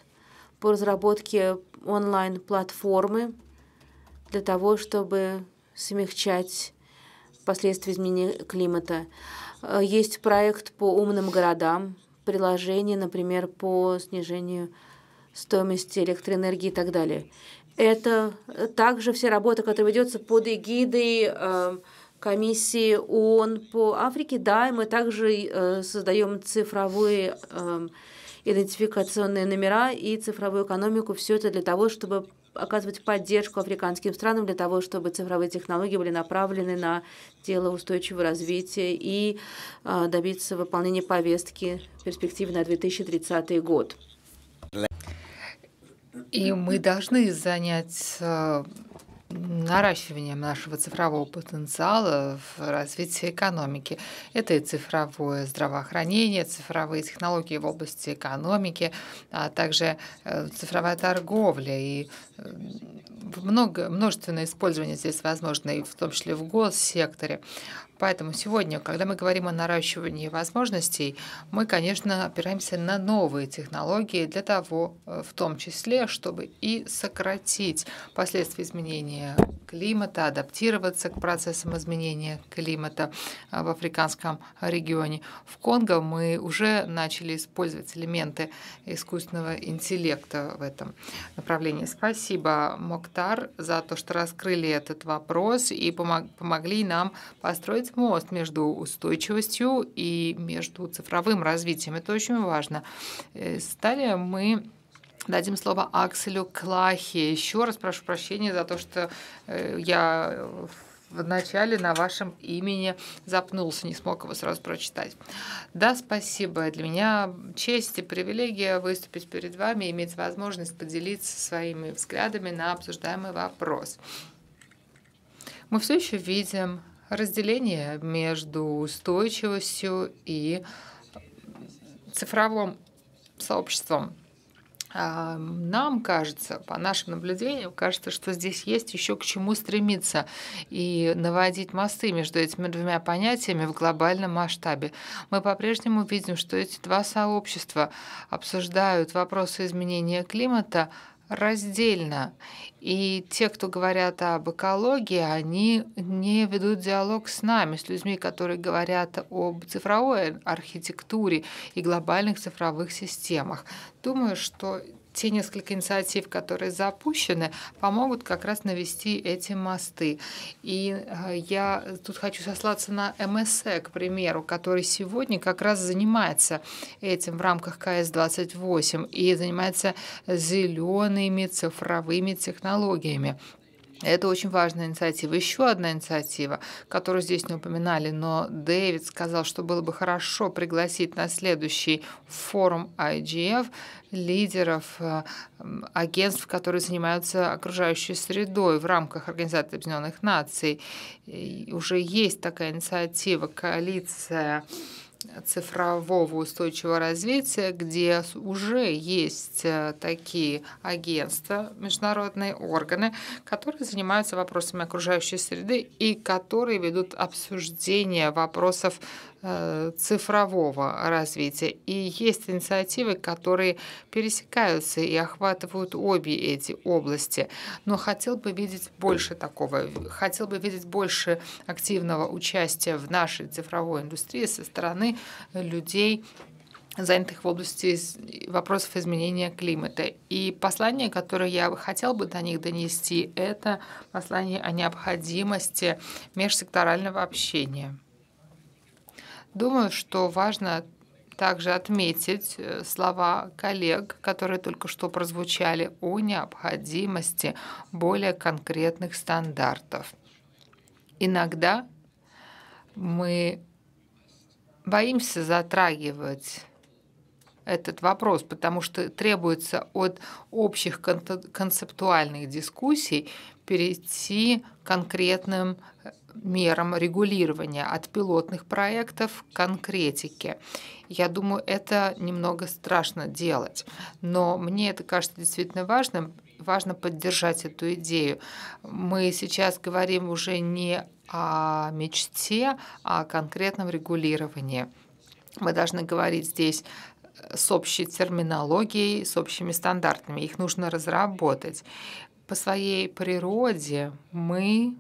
по разработке онлайн-платформы для того, чтобы смягчать последствия изменения климата. Э, есть проект по умным городам, приложений, например, по снижению стоимости электроэнергии и так далее. Это также все работы, которые ведется под эгидой эм, комиссии ООН по Африке. Да, и мы также э, создаем цифровые эм, идентификационные номера и цифровую экономику. Все это для того, чтобы оказывать поддержку африканским странам для того, чтобы цифровые технологии были направлены на дело устойчивого развития и а, добиться выполнения повестки перспективы на 2030 год. И мы должны занять а, наращиванием нашего цифрового потенциала в развитии экономики. Это и цифровое здравоохранение, цифровые технологии в области экономики, а также э, цифровая торговля и э, много, множественное использование здесь возможно, и в том числе в госсекторе. Поэтому сегодня, когда мы говорим о наращивании возможностей, мы, конечно, опираемся на новые технологии для того, э, в том числе, чтобы и сократить последствия изменения климата, адаптироваться к процессам изменения климата э, в африканском регионе. В Конго мы уже начали использовать элементы искусственного интеллекта в этом направлении. Спасибо, Моктар, за то, что раскрыли этот вопрос и помогли нам построить выстраивать мост между устойчивостью и между цифровым развитием. Это очень важно. Э, стали мы Дадим слово Акселю Клахе. Еще раз прошу прощения за то, что э, я вначале на вашем имени запнулся, не смог его сразу прочитать. Да, спасибо. Для меня честь и привилегия выступить перед вами, иметь возможность поделиться своими взглядами на обсуждаемый вопрос. Мы все еще видим разделение между устойчивостью и цифровым сообществом. А, нам кажется, по нашим наблюдениям, кажется, что здесь есть еще к чему стремиться и наводить мосты между этими двумя понятиями в глобальном масштабе. Мы по-прежнему видим, что эти два сообщества обсуждают вопросы изменения климата раздельно. И те, кто говорят об экологии, они не ведут диалог с нами, с людьми, которые говорят об цифровой архитектуре и глобальных цифровых системах. Думаю, что те несколько инициатив, которые запущены, помогут как раз навести эти мосты. И э, я тут хочу сослаться на МСЭ, к примеру, который сегодня как раз занимается этим в рамках КС-28 и занимается зелеными цифровыми технологиями. Это очень важная инициатива. Еще одна инициатива, которую здесь не упоминали, но Дэвид сказал, что было бы хорошо пригласить на следующий форум IGF лидеров э, агентств, которые занимаются окружающей средой в рамках Организации Объединенных Наций. И уже есть такая инициатива, коалиция цифрового устойчивого развития, где уже есть э, такие агентства, международные органы, которые занимаются вопросами окружающей среды и которые ведут обсуждение вопросов Э, цифрового развития. И есть инициативы, которые пересекаются и охватывают обе эти области. Но хотел бы видеть больше такого, хотел бы видеть больше активного участия в нашей цифровой индустрии со стороны людей, занятых в области вопросов изменения климата. И послание, которое я хотел бы до них донести, это послание о необходимости межсекторального общения. Думаю, что важно также отметить э, слова коллег, которые только что прозвучали о необходимости более конкретных стандартов. Иногда мы боимся затрагивать этот вопрос, потому что требуется от общих концептуальных дискуссий перейти к конкретным мерам регулирования от пилотных проектов к конкретике. Я думаю, это немного страшно делать, но мне это кажется действительно важным. Важно поддержать эту идею. Мы сейчас говорим уже не о мечте, а о конкретном регулировании. Мы должны говорить здесь э, с общей терминологией, с общими стандартами. Их нужно разработать. По своей природе мы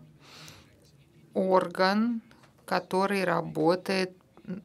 орган, который работает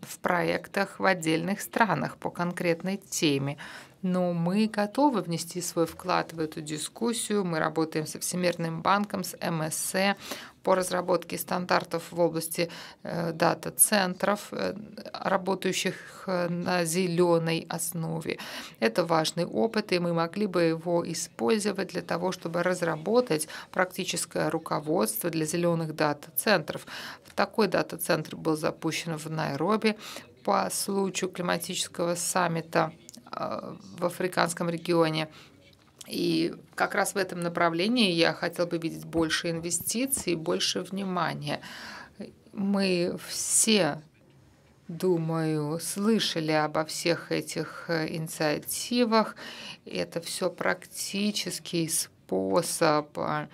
в проектах в отдельных странах по конкретной теме. Но мы готовы внести свой вклад в эту дискуссию. Мы работаем со Всемирным банком, с МСЭ по разработке стандартов в области э, дата-центров, э, работающих э, на зеленой основе. Это важный опыт, и мы могли бы его использовать для того, чтобы разработать практическое руководство для зеленых дата-центров. Такой дата-центр был запущен в Найроби по случаю климатического саммита Э, в африканском регионе. И как раз в этом направлении я хотел бы видеть больше инвестиций, больше внимания. Мы все, думаю, слышали обо всех этих э, инициативах. Это все практический способ э,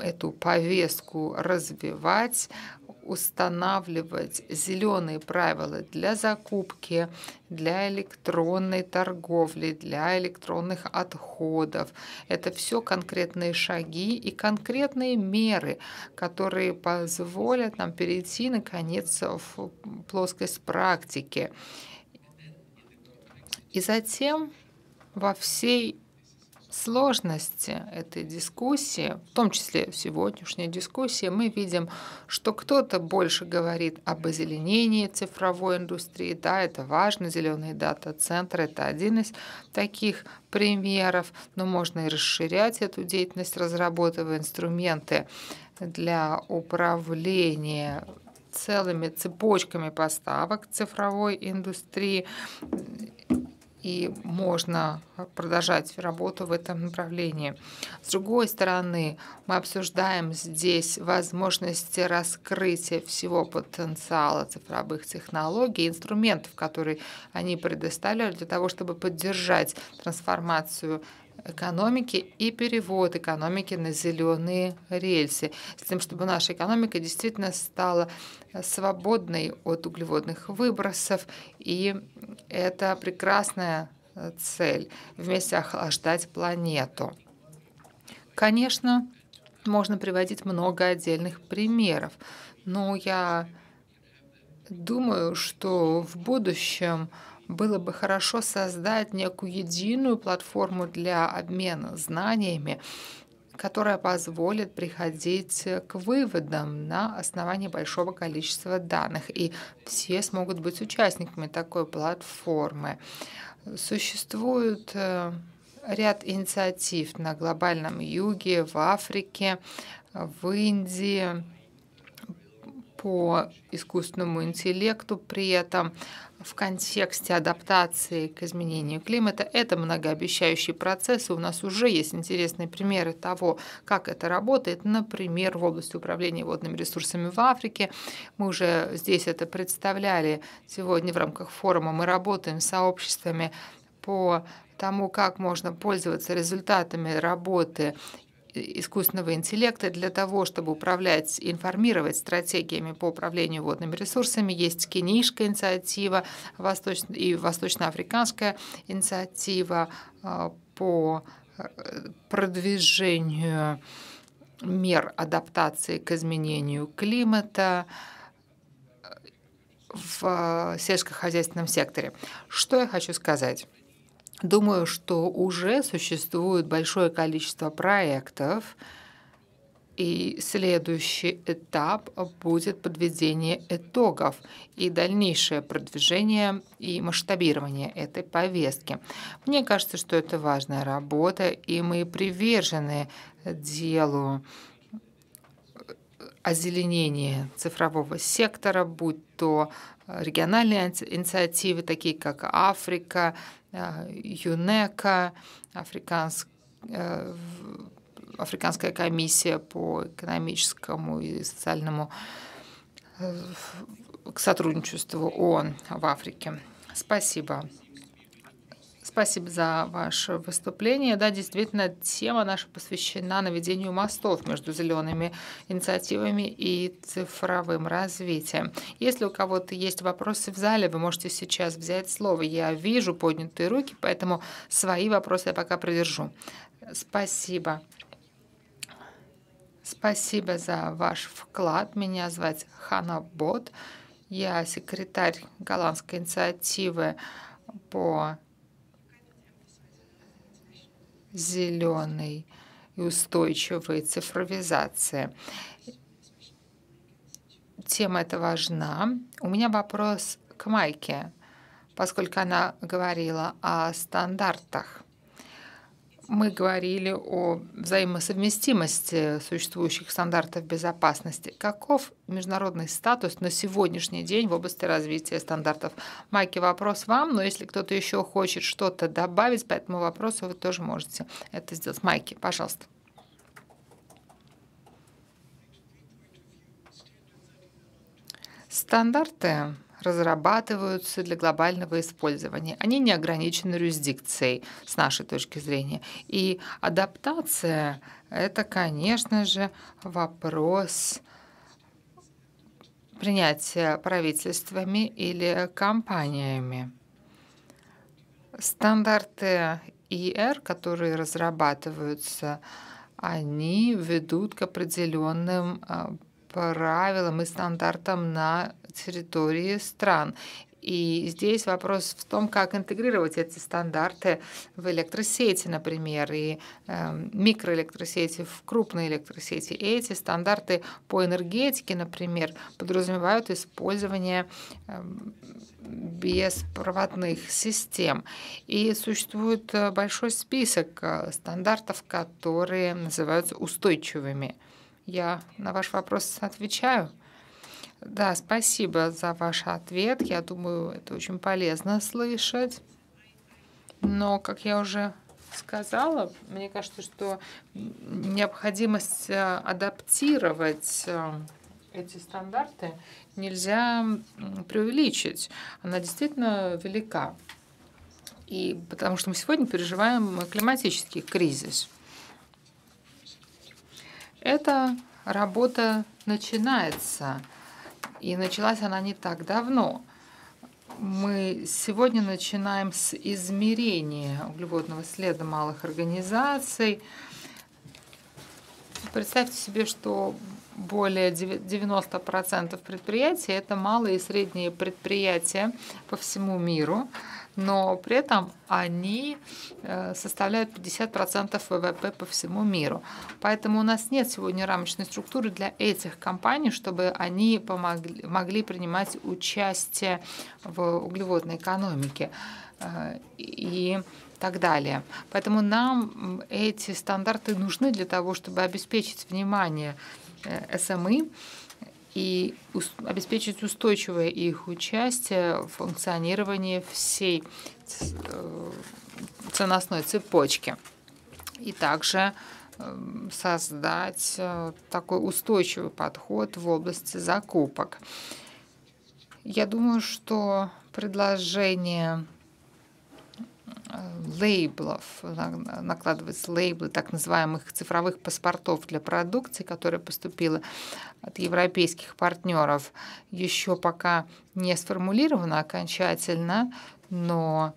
эту повестку развивать устанавливать зеленые правила для закупки, для электронной торговли, для электронных отходов. Это все конкретные шаги и конкретные меры, которые позволят нам перейти, наконец, в плоскость практики. И затем во всей сложности этой дискуссии, в том числе сегодняшней дискуссии, мы видим, что кто-то больше говорит об озеленении цифровой индустрии. Да, это важно, зеленые дата-центры – это один из таких примеров, но можно и расширять эту деятельность, разработывая инструменты для управления целыми цепочками поставок цифровой индустрии и можно продолжать работу в этом направлении. С другой стороны, мы обсуждаем здесь возможности раскрытия всего потенциала цифровых технологий, инструментов, которые они предоставляют для того, чтобы поддержать трансформацию экономики и перевод экономики на зеленые рельсы, с тем, чтобы наша экономика действительно стала э, свободной от углеводных выбросов. И это прекрасная э, цель – вместе охлаждать планету. Конечно, можно приводить много отдельных примеров, но я думаю, что в будущем было бы хорошо создать некую единую платформу для обмена знаниями, которая позволит приходить к выводам на основании большого количества данных, и все смогут быть участниками такой платформы. Существует э, ряд инициатив на глобальном юге, в Африке, в Индии, по искусственному интеллекту, при этом в контексте адаптации к изменению климата. Это многообещающий процесс, и у нас уже есть интересные примеры того, как это работает. Например, в области управления водными ресурсами в Африке. Мы уже здесь это представляли сегодня в рамках форума. Мы работаем с сообществами по тому, как можно пользоваться результатами работы искусственного интеллекта для того, чтобы управлять, информировать стратегиями по управлению водными ресурсами. Есть кенийская инициатива восточно, и восточноафриканская инициатива а, по э, продвижению мер адаптации к изменению климата э, в сельскохозяйственном секторе. Что я хочу сказать? Думаю, что уже существует большое количество проектов, и следующий этап будет подведение итогов и дальнейшее продвижение и масштабирование этой повестки. Мне кажется, что это важная работа, и мы привержены делу э, озеленения цифрового сектора, будь то региональные инициативы, такие как Африка, Э, ЮНЕКА, Африканск, э, Африканская комиссия по экономическому и социальному э, к сотрудничеству ООН в Африке. Спасибо спасибо за ваше выступление. Да, действительно, тема наша посвящена наведению мостов между зелеными инициативами и цифровым развитием. Если у кого-то есть вопросы в зале, вы можете сейчас взять слово. Я вижу поднятые руки, поэтому свои вопросы я пока продержу. Спасибо. Спасибо за ваш вклад. Меня звать Хана Бот. Я секретарь голландской инициативы по зеленой и устойчивой цифровизации. Тема эта важна. У меня вопрос к Майке, поскольку она говорила о стандартах мы говорили о взаимосовместимости существующих стандартов безопасности. Каков международный статус на сегодняшний день в области развития стандартов? Майки, вопрос вам, но если кто-то еще хочет что-то добавить по этому вопросу, вы тоже можете это сделать. Майки, пожалуйста. Стандарты разрабатываются для глобального использования. Они не ограничены юрисдикцией с нашей точки зрения. И адаптация — это, конечно же, вопрос принятия правительствами или компаниями. Стандарты ИР, которые разрабатываются, они ведут к определенным а, правилам и стандартам на территории стран. И здесь вопрос в том, как интегрировать эти стандарты в электросети, например, и э, микроэлектросети, в крупные электросети. И эти стандарты по энергетике, например, подразумевают использование э, беспроводных систем. И существует э, большой список э, стандартов, которые называются устойчивыми. Я на ваш вопрос отвечаю. Да, спасибо за ваш ответ. Я думаю, это очень полезно слышать. Но, как я уже сказала, мне кажется, что необходимость э, адаптировать э, эти стандарты нельзя преувеличить. Она действительно велика. И потому что мы сегодня переживаем климатический кризис эта работа начинается. И началась она не так давно. Мы сегодня начинаем с измерения углеводного следа малых организаций. Представьте себе, что более 90% предприятий – это малые и средние предприятия по всему миру – но при этом они э, составляют 50% ВВП по всему миру. Поэтому у нас нет сегодня рамочной структуры для этих компаний, чтобы они помогли, могли принимать участие в углеводной экономике э, и так далее. Поэтому нам эти стандарты нужны для того, чтобы обеспечить внимание э, СМИ и обеспечить устойчивое их участие в функционировании всей э, ценностной цепочки. И также эм, создать э, такой устойчивый подход в области закупок. Я думаю, что предложение лейблов, накладывается лейблы так называемых цифровых паспортов для продукции, которая поступила от европейских партнеров, еще пока не сформулировано окончательно, но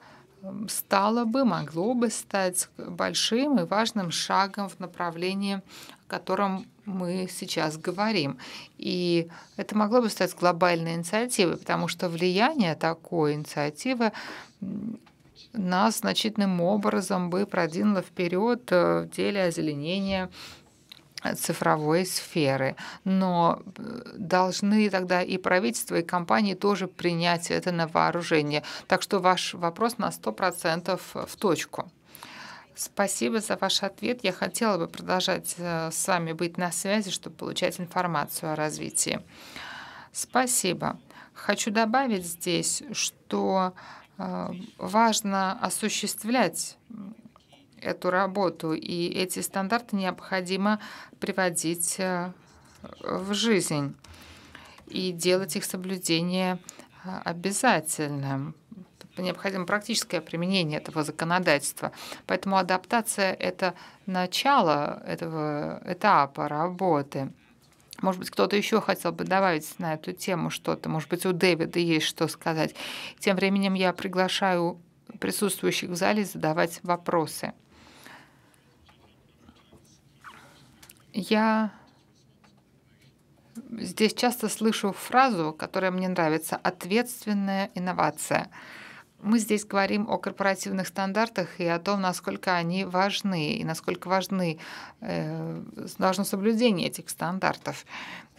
стало бы, могло бы стать большим и важным шагом в направлении, о котором мы сейчас говорим. И это могло бы стать глобальной инициативой, потому что влияние такой инициативы нас значительным образом бы продвинула вперед э, в деле озеленения э, цифровой сферы. Но э, должны тогда и правительство, и компании тоже принять это на вооружение. Так что ваш вопрос на 100% в точку. Спасибо за ваш ответ. Я хотела бы продолжать с вами быть на связи, чтобы получать информацию о развитии. Спасибо. Хочу добавить здесь, что а, важно осуществлять эту работу, и эти стандарты необходимо приводить а, в жизнь и делать их соблюдение а, обязательным. Необходимо практическое применение этого законодательства. Поэтому адаптация – это начало этого этапа работы. Может быть, кто-то еще хотел бы добавить на эту тему что-то. Может быть, у Дэвида есть что сказать. Тем временем я приглашаю присутствующих в зале задавать вопросы. Я здесь часто слышу фразу, которая мне нравится – ответственная инновация – мы здесь говорим о корпоративных стандартах и о том, насколько они важны и насколько важны э, должно соблюдение этих стандартов.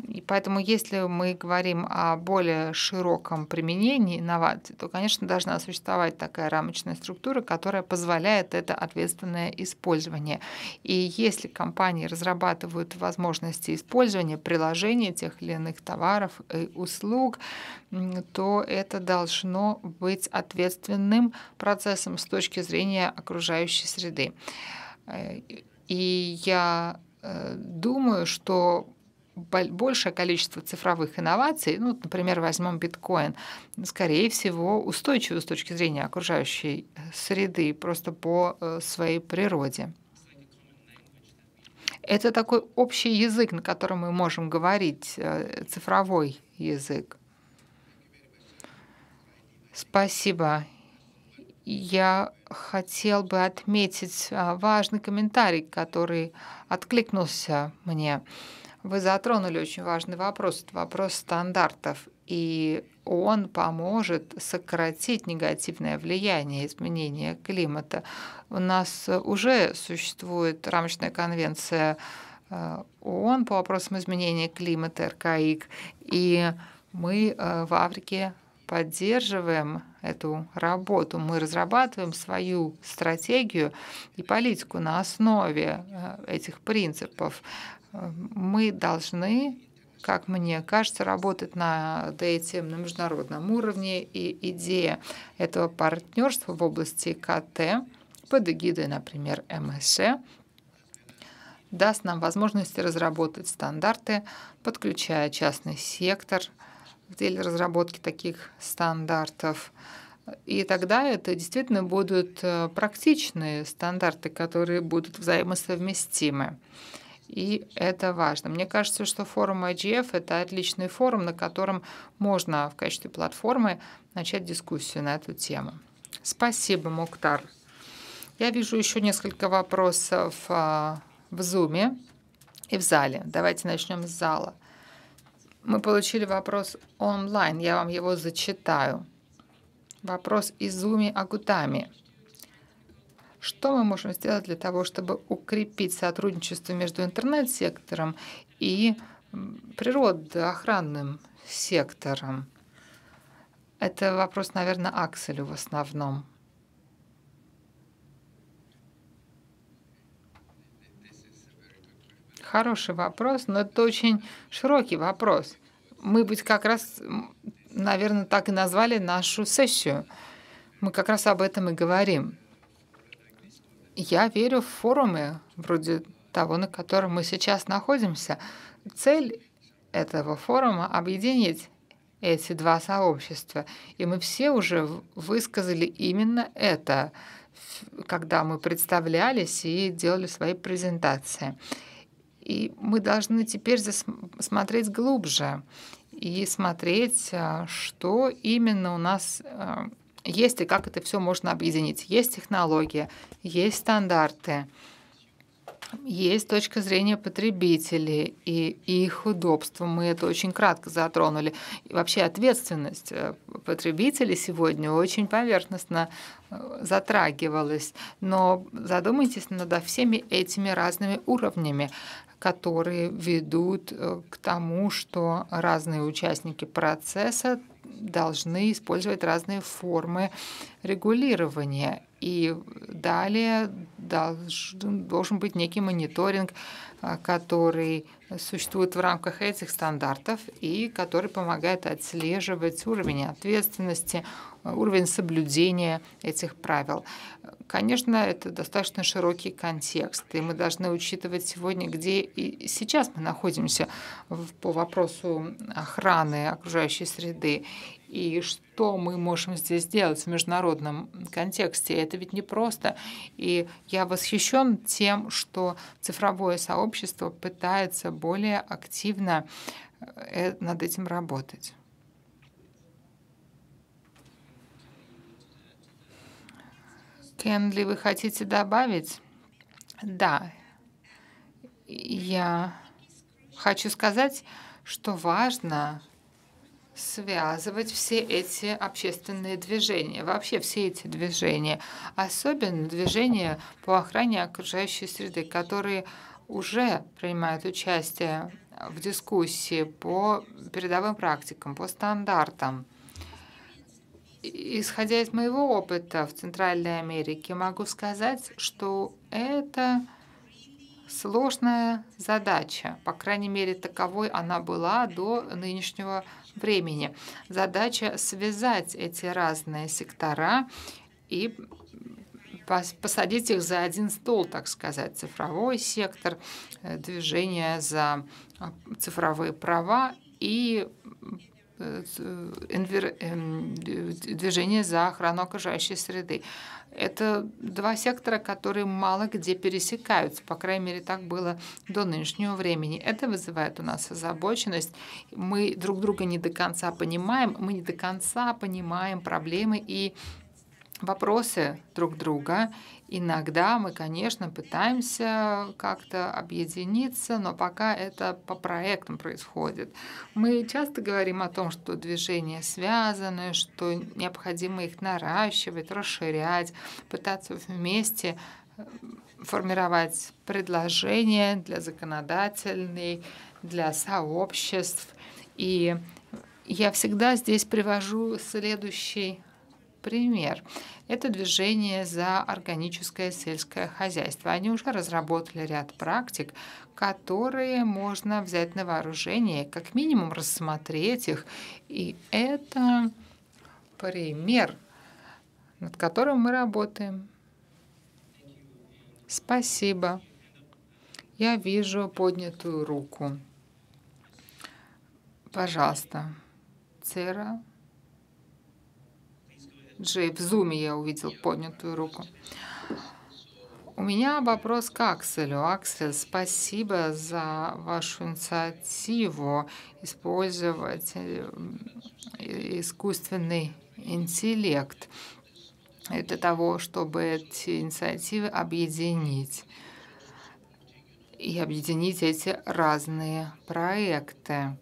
И поэтому, если мы говорим о более широком применении инноваций, то, конечно, должна существовать такая рамочная структура, которая позволяет это ответственное использование. И если компании разрабатывают возможности использования приложения тех или иных товаров и услуг, то это должно быть ответственным процессом с точки зрения окружающей среды. Э, и я э, думаю, что большее количество цифровых инноваций, ну, например, возьмем биткоин, скорее всего, устойчивы с точки зрения окружающей э, среды, просто по э, своей природе. Это такой общий язык, на котором мы можем говорить, э, цифровой язык. Спасибо. Я хотел бы отметить а, важный комментарий, который откликнулся мне. Вы затронули очень важный вопрос, это вопрос стандартов, и он поможет сократить негативное влияние изменения климата. У нас уже существует рамочная конвенция э, ООН по вопросам изменения климата, РКИК, и мы э, в Африке поддерживаем эту работу, мы разрабатываем свою стратегию и политику на основе э, этих принципов мы должны, как мне кажется, работать на этим на международном уровне. И идея этого партнерства в области КТ под эгидой, например, МСЭ, даст нам возможность разработать стандарты, подключая частный сектор в деле разработки таких стандартов. И тогда это действительно будут э, практичные стандарты, которые будут взаимосовместимы и это важно. Мне кажется, что форум IGF – это отличный форум, на котором можно в качестве платформы начать дискуссию на эту тему. Спасибо, Муктар. Я вижу еще несколько вопросов а, в Zoom и в зале. Давайте начнем с зала. Мы получили вопрос онлайн, я вам его зачитаю. Вопрос из Зуми Агутами. Что мы можем сделать для того, чтобы укрепить сотрудничество между интернет-сектором и природоохранным сектором? Это вопрос, наверное, Акселю в основном. Хороший вопрос, но это очень широкий вопрос. Мы быть как раз, наверное, так и назвали нашу сессию. Мы как раз об этом и говорим. Я верю в форумы вроде того, на котором мы сейчас находимся. Цель этого форума — объединить эти два сообщества. И мы все уже высказали именно это, когда мы представлялись и делали свои презентации. И мы должны теперь смотреть глубже и смотреть, а, что именно у нас а, есть и как это все можно объединить. Есть технология, есть стандарты, есть точка зрения потребителей и их удобства. Мы это очень кратко затронули. И вообще ответственность э, потребителей сегодня очень поверхностно э, затрагивалась. Но задумайтесь над всеми этими разными уровнями которые ведут э, к тому, что разные участники процесса должны использовать разные формы регулирования. И далее должен, должен быть некий мониторинг, а, который существует в рамках этих стандартов и который помогает отслеживать уровень ответственности, уровень соблюдения этих правил. Конечно, это достаточно широкий контекст, и мы должны учитывать сегодня, где и сейчас мы находимся по вопросу охраны окружающей среды, и что мы можем здесь сделать в международном контексте. Это ведь непросто. И я восхищен тем, что цифровое сообщество пытается более активно э, над этим работать. Кенли, вы хотите добавить? Да. Я хочу сказать, что важно связывать все эти общественные движения, вообще все эти движения, особенно движения по охране окружающей среды, которые уже принимают участие в дискуссии по передовым практикам, по стандартам. Исходя из моего опыта в Центральной Америке, могу сказать, что это сложная задача. По крайней мере, таковой она была до нынешнего времени. Задача связать эти разные сектора и посадить их за один стол, так сказать, цифровой сектор, э, движение за а, цифровые права и Э, эм, движение за охрану окружающей среды. Это два сектора, которые мало где пересекаются. По крайней мере, так было до нынешнего времени. Это вызывает у нас озабоченность. Мы друг друга не до конца понимаем, мы не до конца понимаем проблемы и вопросы друг друга. Иногда мы, конечно, пытаемся как-то объединиться, но пока это по проектам происходит. Мы часто говорим о том, что движения связаны, что необходимо их наращивать, расширять, пытаться вместе э, формировать предложения для законодательной, для сообществ. И я всегда здесь привожу следующий пример. Это движение за органическое сельское хозяйство. Они уже разработали ряд практик, которые можно взять на вооружение, как минимум рассмотреть их. И это пример, над которым мы работаем. Спасибо. Я вижу поднятую руку. Пожалуйста, Цера. Джей, в зуме я увидел поднятую руку. У меня вопрос к Акселю. Аксель, спасибо за вашу инициативу использовать э, искусственный интеллект для того, чтобы эти инициативы объединить и объединить эти разные проекты.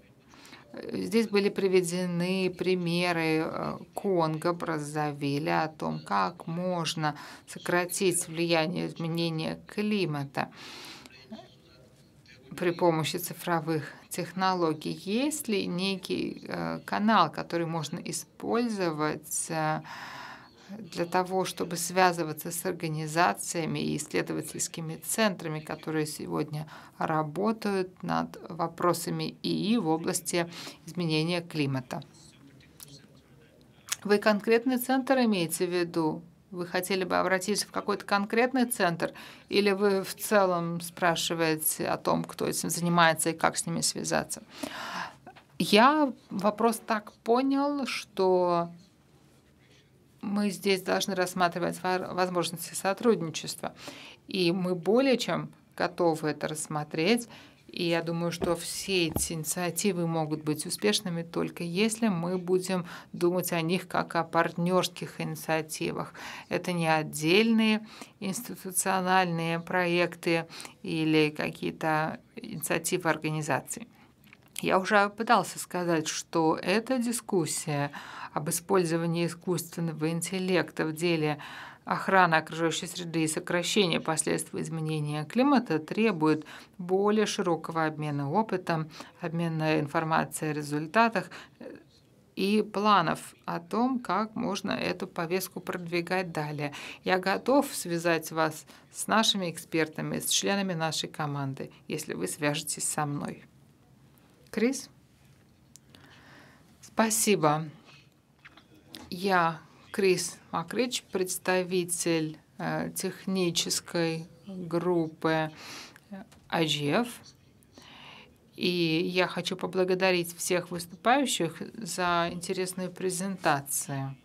Здесь были приведены примеры э, Конго, Браззавилля о том, как можно сократить влияние изменения климата при помощи цифровых технологий. Есть ли некий э, канал, который можно использовать э, для того, чтобы связываться с организациями и исследовательскими центрами, которые сегодня работают над вопросами ИИ в области изменения климата. Вы конкретный центр имеете в виду? Вы хотели бы обратиться в какой-то конкретный центр? Или вы в целом спрашиваете о том, кто этим занимается и как с ними связаться? Я вопрос так понял, что мы здесь должны рассматривать возможности сотрудничества. И мы более чем готовы это рассмотреть. И я думаю, что все эти инициативы могут быть успешными только если мы будем думать о них как о партнерских инициативах. Это не отдельные институциональные проекты или какие-то инициативы организаций. Я уже пытался сказать, что эта дискуссия об использовании искусственного интеллекта в деле охраны окружающей среды и сокращения последствий изменения климата требует более широкого обмена опытом, обмена информацией о результатах э, и планов о том, как можно эту повестку продвигать далее. Я готов связать вас с нашими экспертами, с членами нашей команды, если вы свяжетесь со мной. Крис? Спасибо. Я Крис Макрич, представитель э, технической группы IGF. Э, а и я хочу поблагодарить всех выступающих за интересную презентацию.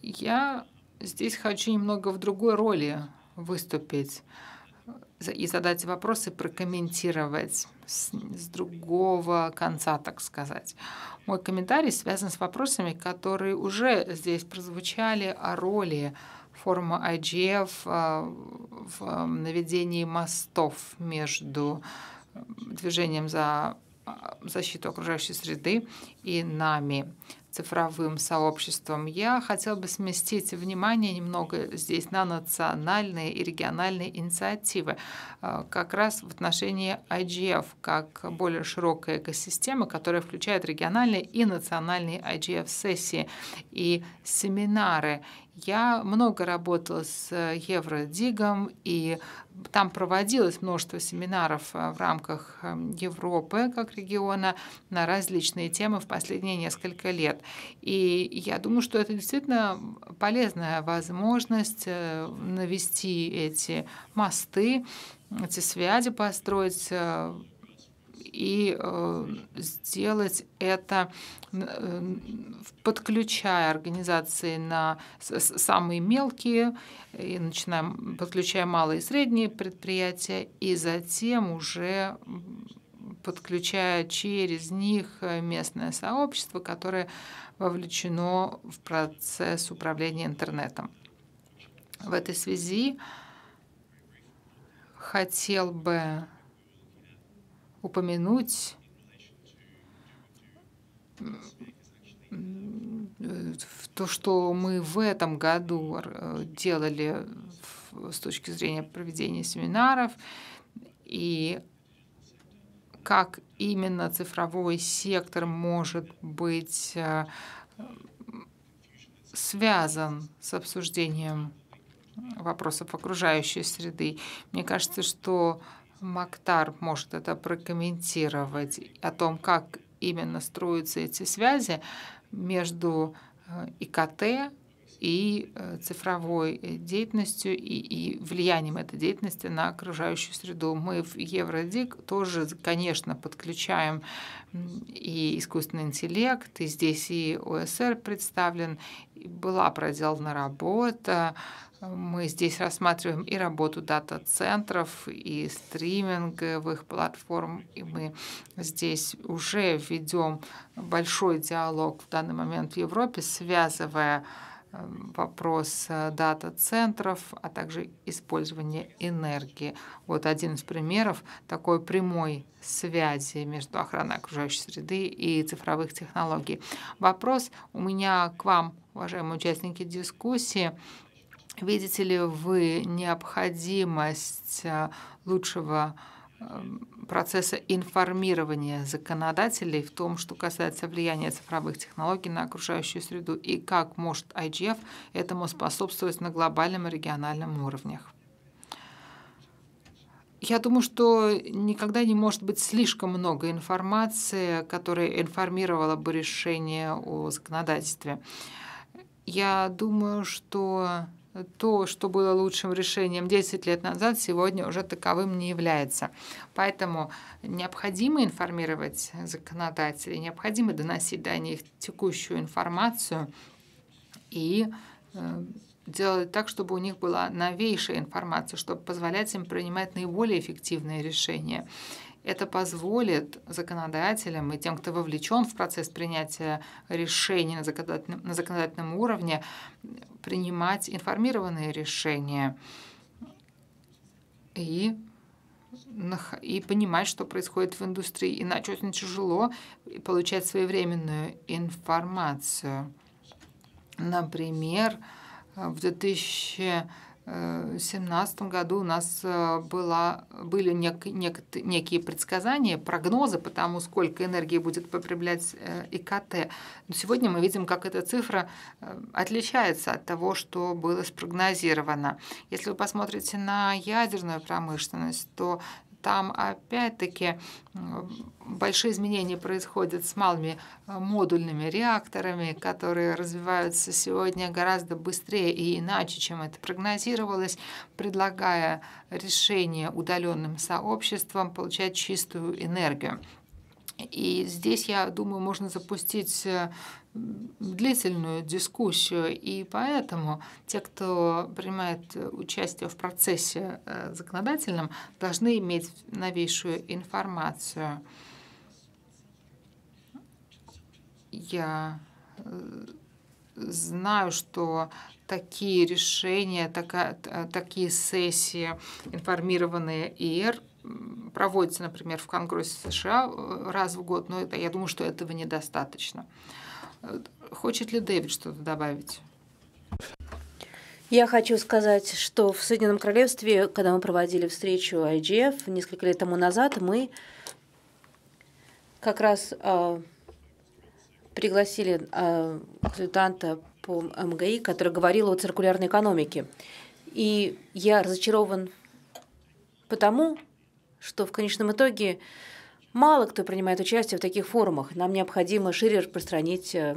Я здесь хочу немного в другой роли выступить э, и задать вопросы, прокомментировать с, с другого конца, так сказать. Мой комментарий связан с вопросами, которые уже здесь прозвучали о роли форума IGF э, в э, наведении мостов между э, движением за защиту окружающей среды и нами цифровым сообществом. Я хотел бы сместить внимание немного здесь на национальные и региональные инициативы, э, как раз в отношении IGF, как более широкая экосистема, которая включает региональные и национальные IGF-сессии и семинары. Я много работала с э, Евродигом, и там проводилось множество семинаров э, в рамках эм, Европы как региона на различные темы в последние несколько лет. И я думаю, что это действительно полезная возможность э, навести эти мосты, эти связи построить, и э, сделать это, э, подключая организации на самые мелкие, и начинаем, подключая малые и средние предприятия, и затем уже подключая через них э, местное сообщество, которое вовлечено в процесс управления интернетом. В этой связи хотел бы упомянуть то, что мы в этом году э, делали с точки зрения проведения семинаров и как именно цифровой сектор может быть э, связан с обсуждением вопросов окружающей среды. Мне кажется, что Мактар может это прокомментировать, о том, как именно строятся эти связи между э, ИКТ и э, цифровой деятельностью и, и влиянием этой деятельности на окружающую среду. Мы в Евродик тоже, конечно, подключаем и искусственный интеллект, и здесь и ОСР представлен, была проделана работа мы здесь рассматриваем и работу дата-центров, и стриминговых платформ, и мы здесь уже ведем большой диалог в данный момент в Европе, связывая эм, вопрос э, дата-центров, а также использование энергии. Вот один из примеров такой прямой связи между охраной окружающей среды и цифровых технологий. Вопрос у меня к вам, уважаемые участники дискуссии видите ли вы необходимость э, лучшего эм, процесса информирования законодателей в том, что касается влияния цифровых технологий на окружающую среду и как может IGF этому способствовать на глобальном и региональном уровнях. Я думаю, что никогда не может быть слишком много информации, которая информировала бы решение о законодательстве. Я думаю, что то, что было лучшим решением 10 лет назад, сегодня уже таковым не является. Поэтому необходимо информировать законодателей, необходимо доносить до них текущую информацию и э, делать так, чтобы у них была новейшая информация, чтобы позволять им принимать наиболее эффективные решения. Это позволит законодателям и тем, кто вовлечен в процесс принятия решений на законодательном, на законодательном уровне, принимать информированные решения и, и понимать, что происходит в индустрии. Иначе очень тяжело получать своевременную информацию. Например, в 2000 2017 э, году у нас э, была, были нек, нек, некие предсказания, прогнозы по тому, сколько энергии будет потреблять э, ИКТ. Но сегодня мы видим, как эта цифра отличается от того, что было спрогнозировано. Если вы посмотрите на ядерную промышленность, то там опять-таки большие изменения происходят с малыми э, модульными реакторами, которые развиваются сегодня гораздо быстрее и иначе, чем это прогнозировалось, предлагая решение удаленным сообществам получать чистую энергию. И здесь, я думаю, можно запустить э, длительную дискуссию, и поэтому те, кто принимает участие в процессе э, законодательном, должны иметь новейшую информацию. Я э, знаю, что такие решения, такая, такие сессии информированные ИР проводится, например, в Конгрессе США э, раз в год, но это, я думаю, что этого недостаточно. Хочет ли Дэвид что-то добавить? Я хочу сказать, что в Соединенном Королевстве, когда мы проводили встречу IGF несколько лет тому назад, мы как раз э, пригласили э, консультанта по МГИ, который говорил о циркулярной экономике. И я разочарован потому, что в конечном итоге мало кто принимает участие в таких форумах. Нам необходимо шире распространить э,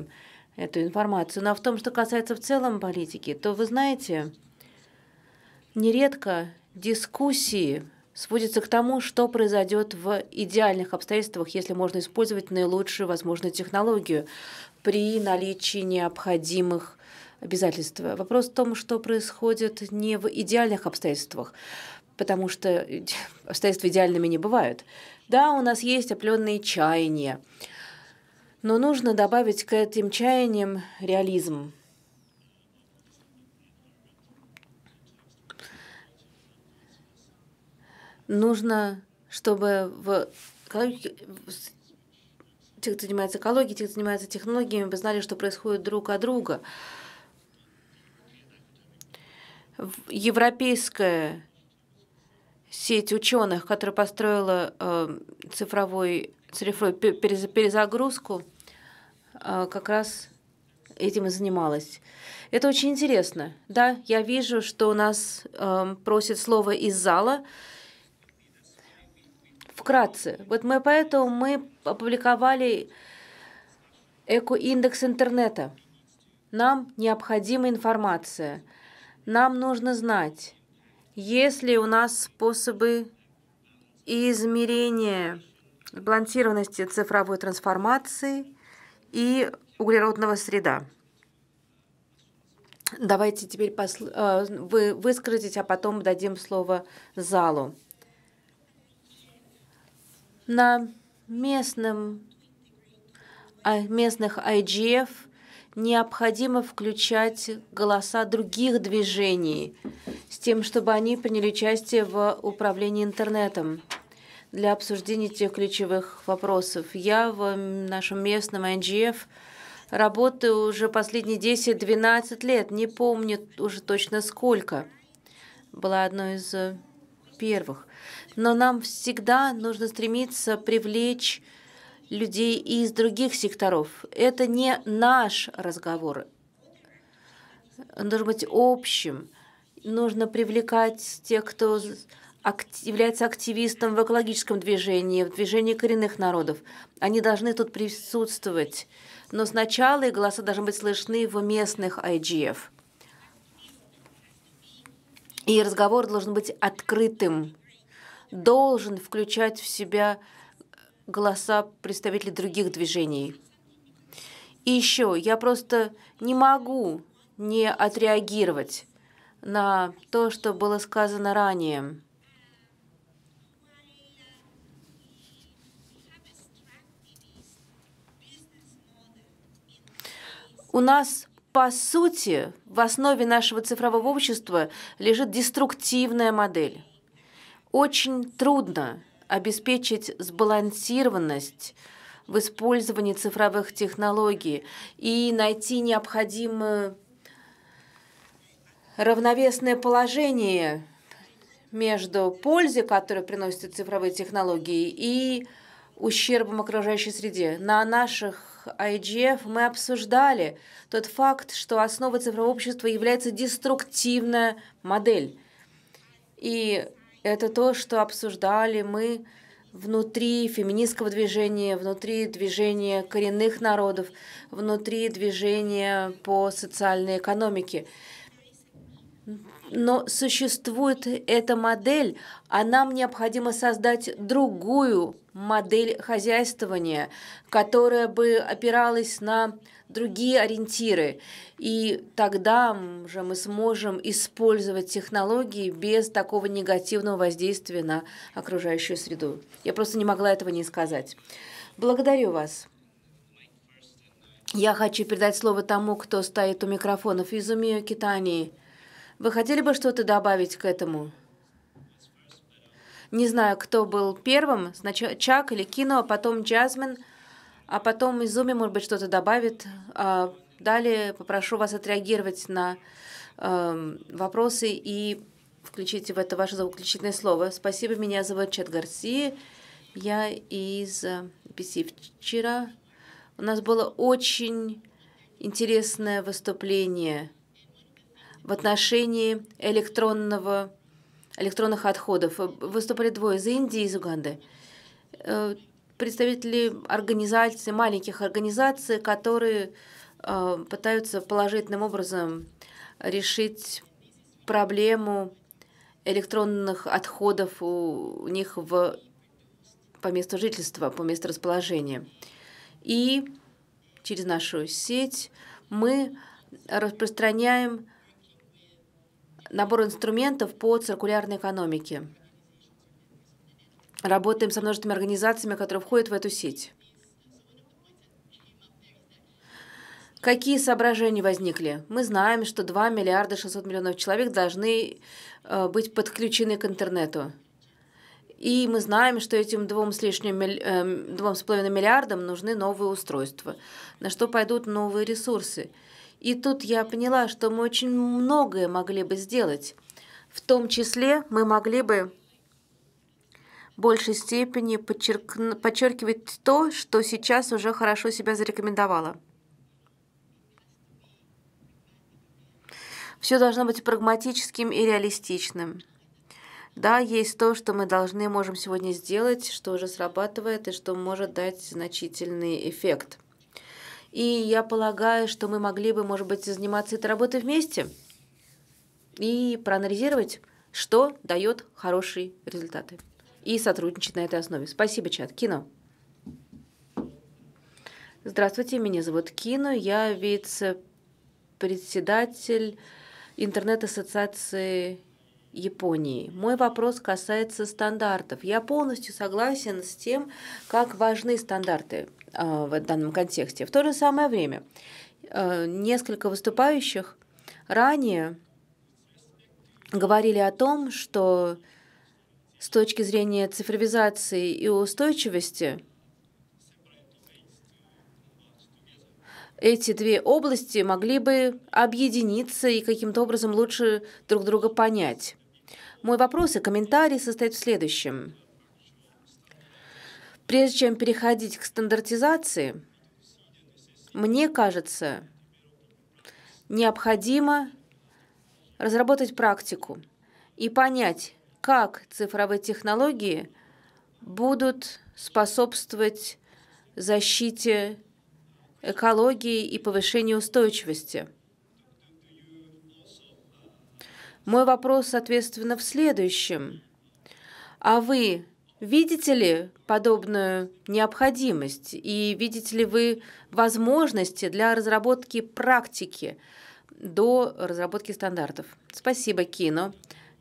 эту информацию. Но в том, что касается в целом политики, то вы знаете, нередко дискуссии сводятся к тому, что произойдет в идеальных обстоятельствах, если можно использовать наилучшую возможную технологию при наличии необходимых обязательств. Вопрос в том, что происходит не в идеальных обстоятельствах потому что э, обстоятельства идеальными не бывают. Да, у нас есть определенные чаяния, но нужно добавить к этим чаяниям реализм. Нужно, чтобы в те, кто занимается экологией, те, кто занимается технологиями, вы знали, что происходит друг от друга. Европейская сеть ученых, которая построила э, цифровой, цифровой перезагрузку, э, как раз этим и занималась. Это очень интересно. Да, я вижу, что у нас э, эм, просит слово из зала. Вкратце. Вот мы поэтому мы опубликовали экоиндекс интернета. Нам необходима информация. Нам нужно знать, есть ли у нас способы измерения сбалансированности цифровой трансформации и углеродного среда? Давайте теперь посл... Э, вы выскажетесь, а потом дадим слово залу. На местном, а, местных IGF необходимо включать голоса других движений – тем, чтобы они приняли участие в управлении интернетом для обсуждения тех ключевых вопросов. Я в нашем местном НГФ работаю уже последние 10-12 лет, не помню уже точно сколько. Была одной из первых. Но нам всегда нужно стремиться привлечь людей из других секторов. Это не наш разговор. Он должен быть общим нужно привлекать тех, кто является активистом в экологическом движении, в движении коренных народов. Они должны тут присутствовать. Но сначала их голоса должны быть слышны в местных IGF. И разговор должен быть открытым, должен включать в себя голоса представителей других движений. И еще, я просто не могу не отреагировать на то, что было сказано ранее. У нас, по сути, в основе нашего цифрового общества лежит деструктивная модель. Очень трудно обеспечить сбалансированность в использовании цифровых технологий и найти необходимую равновесное положение между пользой, которую приносят цифровые технологии, и ущербом окружающей среде. На наших IGF мы обсуждали тот факт, что основа цифрового общества является деструктивная модель. И это то, что обсуждали мы внутри феминистского движения, внутри движения коренных народов, внутри движения по социальной экономике но существует эта модель, а нам необходимо создать другую модель хозяйствования, которая бы опиралась на другие ориентиры. И тогда же мы сможем использовать технологии без такого негативного воздействия на окружающую среду. Я просто не могла этого не сказать. Благодарю вас. Я хочу передать слово тому, кто стоит у микрофонов из Умио Китании. Вы хотели бы что-то добавить к этому? Не знаю, кто был первым, значит, Чак или Кино, а потом Джазмин, а потом Изуми, может быть, что-то добавит. А, далее попрошу вас отреагировать на эм, вопросы и включите в это ваше заключительное слово. Спасибо, меня зовут Чет Гарси, я из PC э, вчера. У нас было очень интересное выступление – в отношении электронного, электронных отходов. Выступали двое из Индии и из Уганды. Э, представители организаций, маленьких организаций, которые э, пытаются положительным образом решить проблему электронных отходов у них в, по месту жительства, по месту расположения. И через нашу сеть мы распространяем набор инструментов по циркулярной экономике. Работаем со множеством организациями, которые входят в эту сеть. Какие соображения возникли? Мы знаем, что 2 миллиарда 600 миллионов человек должны э, быть подключены к интернету. И мы знаем, что этим двум с лишним эм, двум с половиной миллиардам нужны новые устройства, на что пойдут новые ресурсы – и тут я поняла, что мы очень многое могли бы сделать. В том числе мы могли бы в большей степени подчерк... подчеркивать то, что сейчас уже хорошо себя зарекомендовало. Все должно быть прагматическим и реалистичным. Да, есть то, что мы должны, можем сегодня сделать, что уже срабатывает и что может дать значительный эффект – и я полагаю, что мы могли бы, может быть, заниматься этой работой вместе и проанализировать, что дает хорошие результаты. И сотрудничать на этой основе. Спасибо, чат. Кино. Здравствуйте, меня зовут Кино. Я вице-председатель Интернет-ассоциации Японии. Мой вопрос касается стандартов. Я полностью согласен с тем, как важны стандарты. А, в данном контексте. В то же самое время а, несколько выступающих ранее говорили о том, что с точки зрения цифровизации и устойчивости эти две области могли бы объединиться и каким-то образом лучше друг друга понять. Мой вопрос и комментарий состоит в следующем. Прежде чем переходить к стандартизации, мне кажется, необходимо разработать практику и понять, как цифровые технологии будут способствовать защите экологии и повышению устойчивости. Мой вопрос, соответственно, в следующем. А вы Видите ли подобную необходимость и видите ли вы возможности для разработки практики до разработки стандартов? Спасибо, Кино.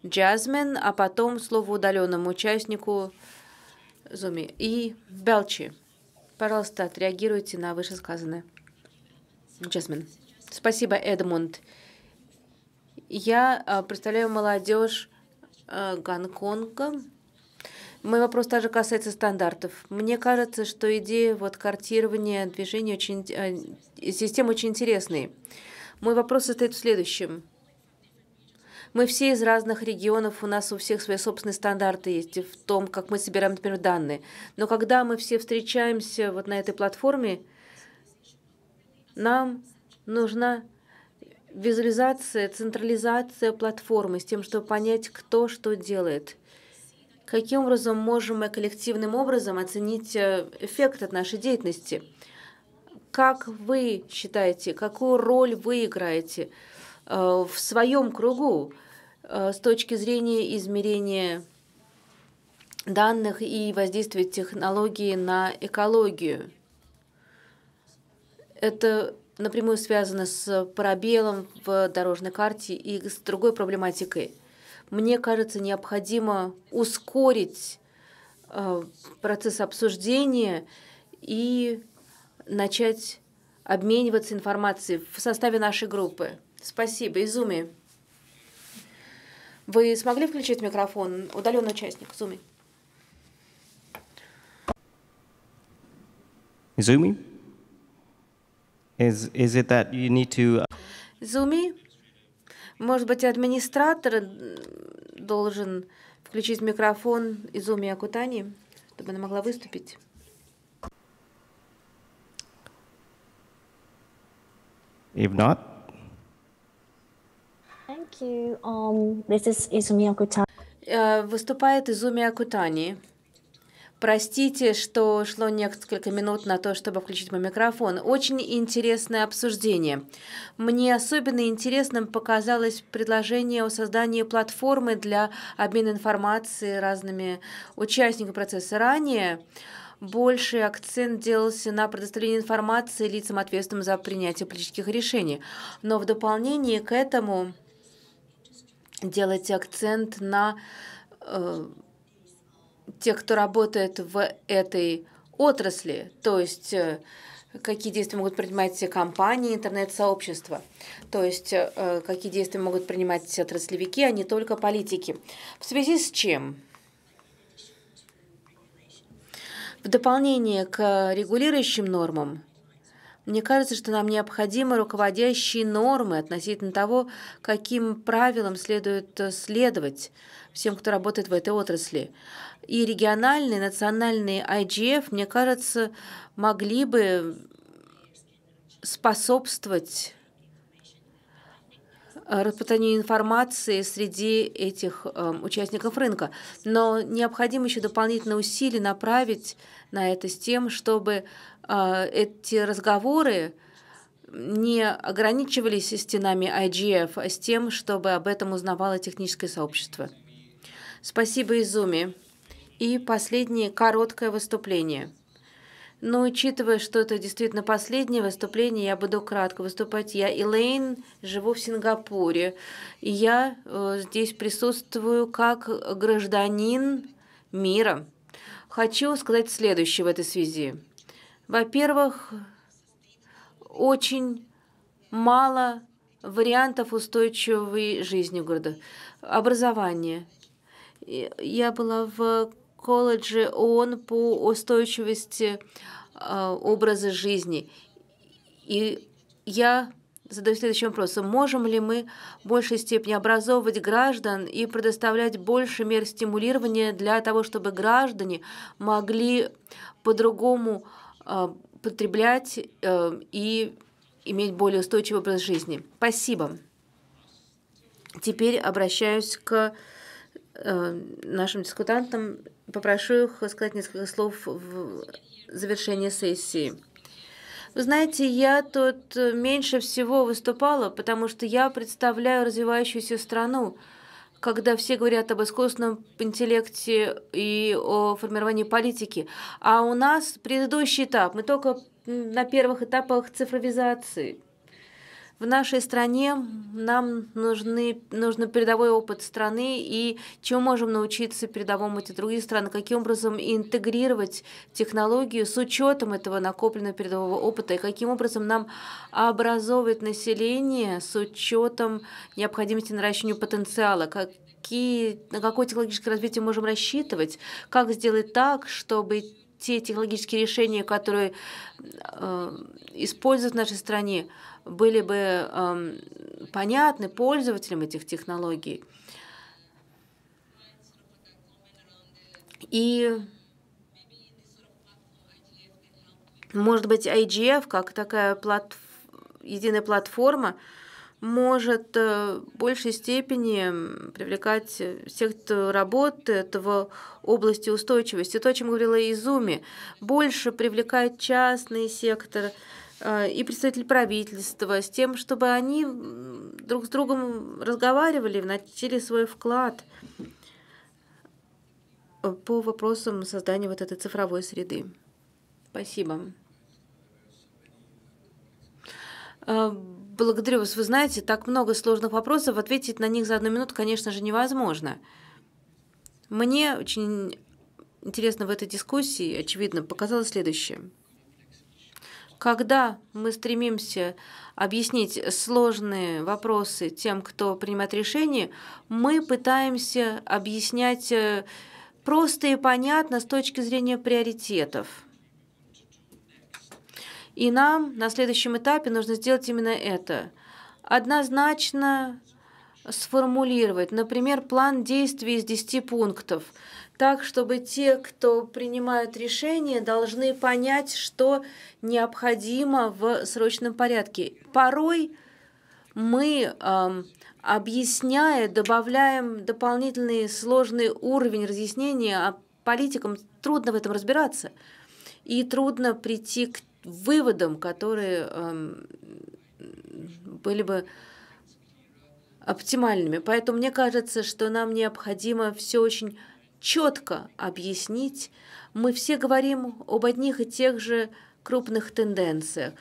Джазмен, а потом слово удаленному участнику Зуми и Белчи. Пожалуйста, отреагируйте на вышесказанное. Джазмен. Спасибо, Эдмунд. Я а, представляю молодежь а, Гонконга мой вопрос также касается стандартов. Мне кажется, что идея вот картирования движения очень, э, систем очень интересная. Мой вопрос состоит в следующем. Мы все из разных регионов, у нас у всех свои собственные стандарты есть в том, как мы собираем, например, данные. Но когда мы все встречаемся вот на этой платформе, нам нужна визуализация, централизация платформы с тем, чтобы понять, кто что делает – каким образом можем мы коллективным образом оценить э, эффект от нашей деятельности. Как вы считаете, какую роль вы играете э, в своем кругу э, с точки зрения измерения данных и воздействия технологии на экологию? Это напрямую связано с пробелом в дорожной карте и с другой проблематикой – мне кажется, необходимо ускорить э, процесс обсуждения и начать обмениваться информацией в составе нашей группы. Спасибо. Изуми. Вы смогли включить микрофон? Удаленный участник. Изуми. Изуми? Is, is it that you need to... Uh Изуми? Может быть, администратор э, должен включить микрофон Изуми Акутани, чтобы она могла выступить? If not, Thank you. Um, this is Izumi Akutani. Э, выступает Изуми Акутани. Простите, что шло несколько минут на то, чтобы включить мой микрофон. Очень интересное обсуждение. Мне особенно интересным показалось предложение о создании платформы для обмена информацией разными участниками процесса ранее. Больший акцент делался на предоставлении информации лицам, ответственным за принятие политических решений. Но в дополнение к этому делать акцент на э, тех, кто работает в этой отрасли, то есть э, какие действия могут принимать компании, интернет-сообщества, то есть э, какие действия могут принимать отраслевики, а не только политики. В связи с чем? В дополнение к регулирующим нормам – мне кажется, что нам необходимы руководящие нормы относительно того, каким правилам следует э, следовать всем, кто работает в этой отрасли. И региональные, национальные IGF, мне кажется, могли бы способствовать э, распространению информации среди этих э, участников рынка. Но необходимо еще дополнительные усилия направить на это с тем, чтобы а, эти разговоры не ограничивались стенами IGF, а с тем, чтобы об этом узнавало техническое сообщество. Спасибо, Изуми. И последнее короткое выступление. Но ну, учитывая, что это действительно последнее выступление, я буду кратко выступать. Я Элейн, живу в Сингапуре. И я э, здесь присутствую как гражданин мира. Хочу сказать следующее в этой связи. Во-первых, очень мало вариантов устойчивой жизни города. Образование. Я была в колледже ООН по устойчивости а, образа жизни. И я задаю следующий вопрос. Можем ли мы в большей степени образовывать граждан и предоставлять больше мер стимулирования для того, чтобы граждане могли по-другому а, потреблять э, и иметь более устойчивый образ жизни. Спасибо. Теперь обращаюсь к э, нашим дискутантам. Попрошу их сказать несколько слов в завершении сессии. Вы знаете, я тут э, меньше всего выступала, потому что я представляю развивающуюся страну когда все говорят об искусственном интеллекте и о формировании политики. А у нас предыдущий этап, мы только на первых этапах цифровизации в нашей стране нам нужны, нужен передовой опыт страны и чем можем научиться передовому эти другие страны, каким образом интегрировать технологию с учетом этого накопленного передового опыта и каким образом нам образовывать население с учетом необходимости наращивания потенциала, как, какие, на какое технологическое развитие можем рассчитывать, как сделать так, чтобы те технологические решения, которые э, используют в нашей стране, были бы э, понятны пользователям этих технологий. И, может быть, IGF, как такая платф... единая платформа, может э, в большей степени привлекать всех, кто работает в области устойчивости. То, о чем говорила Изуми, больше привлекать частный сектор – Э, и представители правительства, с тем, чтобы они друг с другом разговаривали, вносили свой вклад э, по вопросам создания вот этой цифровой среды. Спасибо. Э, благодарю вас. Вы знаете, так много сложных вопросов. Ответить на них за одну минуту, конечно же, невозможно. Мне очень интересно в этой дискуссии, очевидно, показалось следующее – когда мы стремимся объяснить сложные вопросы тем, кто принимает решения, мы пытаемся объяснять э, просто и понятно с точки зрения приоритетов. И нам на следующем этапе нужно сделать именно это. Однозначно сформулировать, например, план действий из 10 пунктов – так, чтобы те, кто принимают решения, должны понять, что необходимо в срочном порядке. Порой мы, эм, объясняя, добавляем дополнительный сложный уровень разъяснения, а политикам трудно в этом разбираться. И трудно прийти к выводам, которые эм, были бы оптимальными. Поэтому мне кажется, что нам необходимо все очень четко объяснить. Мы все говорим об одних и тех же крупных тенденциях.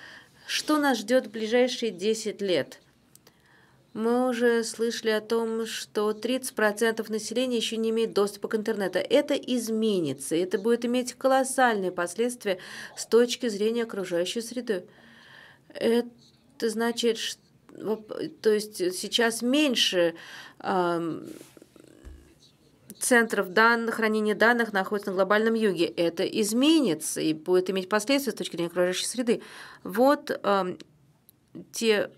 Что нас ждет в ближайшие 10 лет? Мы уже слышали о том, что 30% населения еще не имеет доступа к интернету. Это изменится, это будет иметь колоссальные последствия с точки зрения окружающей среды. Это значит, что то есть сейчас меньше центров данных, хранения данных находится на глобальном юге. Это изменится и будет иметь последствия с точки зрения окружающей среды. Вот э, те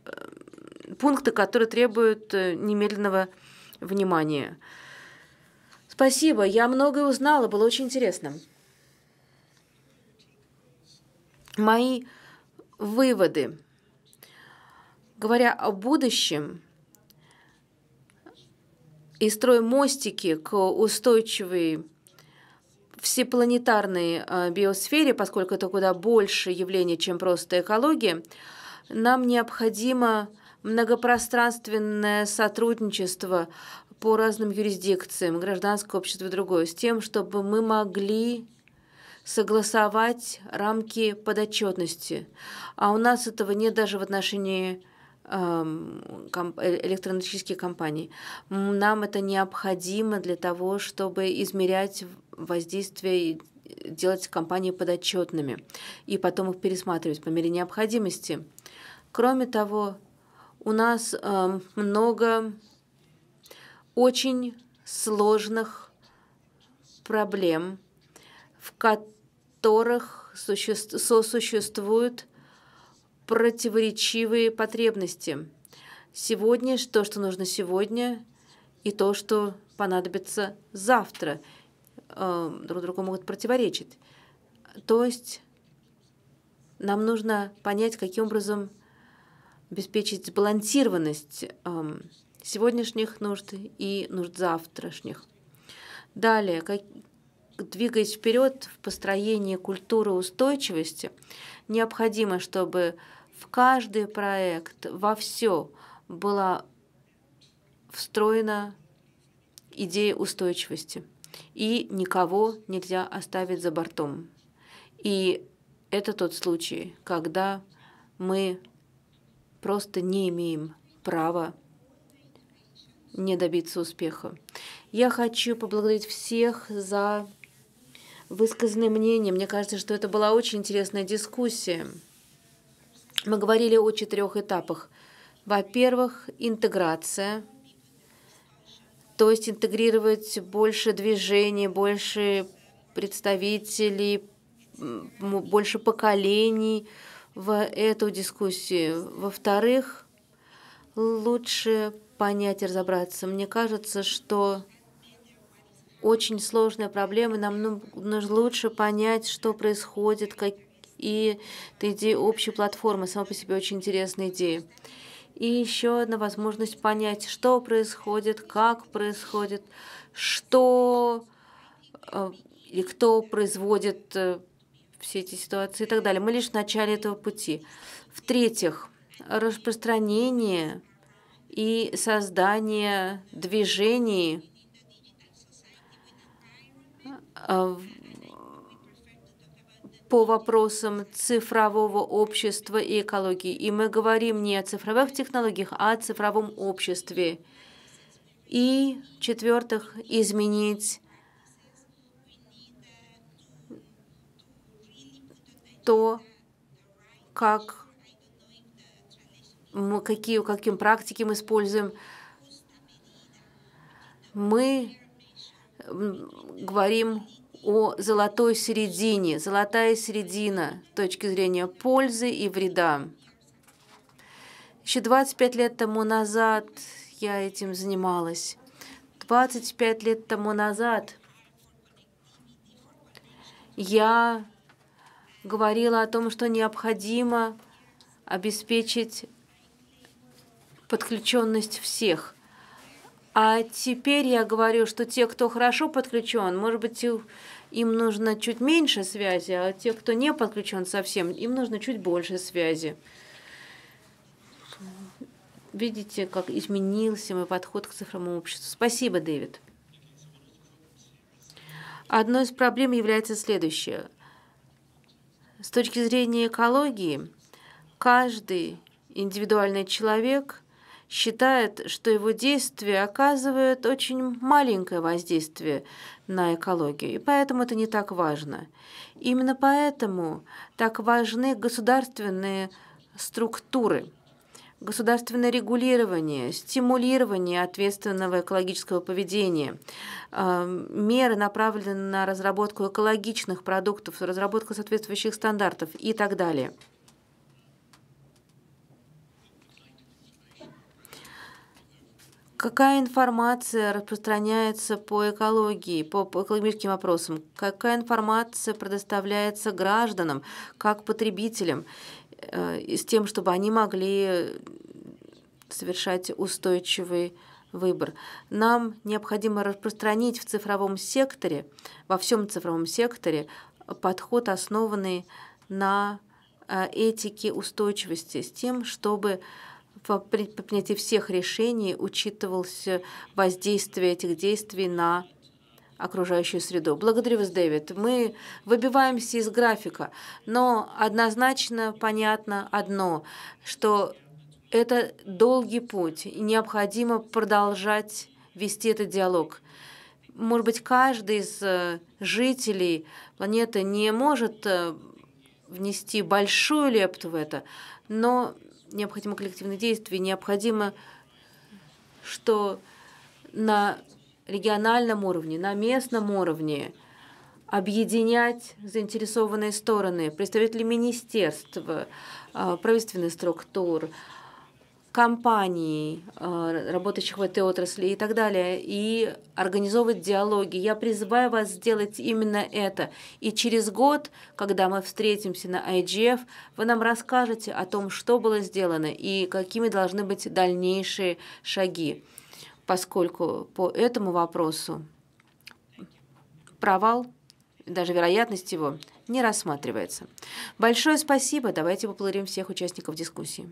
эм, пункты, которые требуют э, немедленного внимания. Спасибо, я многое узнала, было очень интересно. Мои выводы. Говоря о будущем, и строим мостики к устойчивой всепланетарной э, биосфере, поскольку это куда больше явление, чем просто экология, нам необходимо многопространственное сотрудничество по разным юрисдикциям, гражданское общество и другое, с тем, чтобы мы могли согласовать рамки подотчетности. А у нас этого нет даже в отношении Э, электроэнергетических компании. Нам это необходимо для того, чтобы измерять воздействие и делать компании подотчетными и потом их пересматривать по мере необходимости. Кроме того, у нас много очень сложных проблем, в которых сосуществуют противоречивые потребности. Сегодня то, что нужно сегодня, и то, что понадобится завтра, э, друг другу могут противоречить. То есть нам нужно понять, каким образом обеспечить сбалансированность эм, сегодняшних нужд и нужд завтрашних. Далее, как, двигаясь вперед в построении культуры устойчивости, необходимо, чтобы в каждый проект, во все была встроена идея устойчивости. И никого нельзя оставить за бортом. И это тот случай, когда мы просто не имеем права не добиться успеха. Я хочу поблагодарить всех за высказанные мнения. Мне кажется, что это была очень интересная дискуссия. Мы говорили о четырех этапах. Во-первых, интеграция, то есть интегрировать больше движений, больше представителей, больше поколений в эту дискуссию. Во-вторых, лучше понять и разобраться. Мне кажется, что очень сложная проблема, нам ну, нужно лучше понять, что происходит, как, и эта идея общей платформы сама по себе очень интересная идея. И еще одна возможность понять, что происходит, как происходит, что э, и кто производит э, все эти ситуации и так далее. Мы лишь в начале этого пути. В-третьих, распространение и создание движений э, по вопросам цифрового общества и экологии. И мы говорим не о цифровых технологиях, а о цифровом обществе. И, четвертых изменить то, как мы, какие, каким практики мы используем. Мы говорим о золотой середине, золотая середина с точки зрения пользы и вреда. Еще 25 лет тому назад я этим занималась. 25 лет тому назад я говорила о том, что необходимо обеспечить подключенность всех а теперь я говорю, что те, кто хорошо подключен, может быть, им нужно чуть меньше связи, а те, кто не подключен совсем, им нужно чуть больше связи. Видите, как изменился мой подход к цифровому обществу. Спасибо, Дэвид. Одной из проблем является следующее. С точки зрения экологии, каждый индивидуальный человек – считает, что его действия оказывают очень маленькое воздействие на экологию, и поэтому это не так важно. Именно поэтому так важны государственные структуры, государственное регулирование, стимулирование ответственного экологического поведения, э, меры, направленные на разработку экологичных продуктов, разработку соответствующих стандартов и так далее – Какая информация распространяется по экологии, по, по экологическим вопросам? Какая информация предоставляется гражданам, как потребителям, э, с тем, чтобы они могли совершать устойчивый выбор. Нам необходимо распространить в цифровом секторе, во всем цифровом секторе, подход, основанный на э, этике устойчивости, с тем, чтобы в принятии всех решений учитывалось воздействие этих действий на окружающую среду. Благодарю вас, Дэвид. Мы выбиваемся из графика, но однозначно понятно одно, что это долгий путь, и необходимо продолжать вести этот диалог. Может быть, каждый из э, жителей планеты не может э, внести большую лепту в это, но необходимо коллективные действия, необходимо, что на региональном уровне, на местном уровне объединять заинтересованные стороны, представители министерств, а, правительственных структур, компаний, э, работающих в этой отрасли и так далее, и организовывать диалоги. Я призываю вас сделать именно это. И через год, когда мы встретимся на IGF, вы нам расскажете о том, что было сделано и какими должны быть дальнейшие шаги, поскольку по этому вопросу провал, даже вероятность его, не рассматривается. Большое спасибо. Давайте поблагодарим всех участников дискуссии.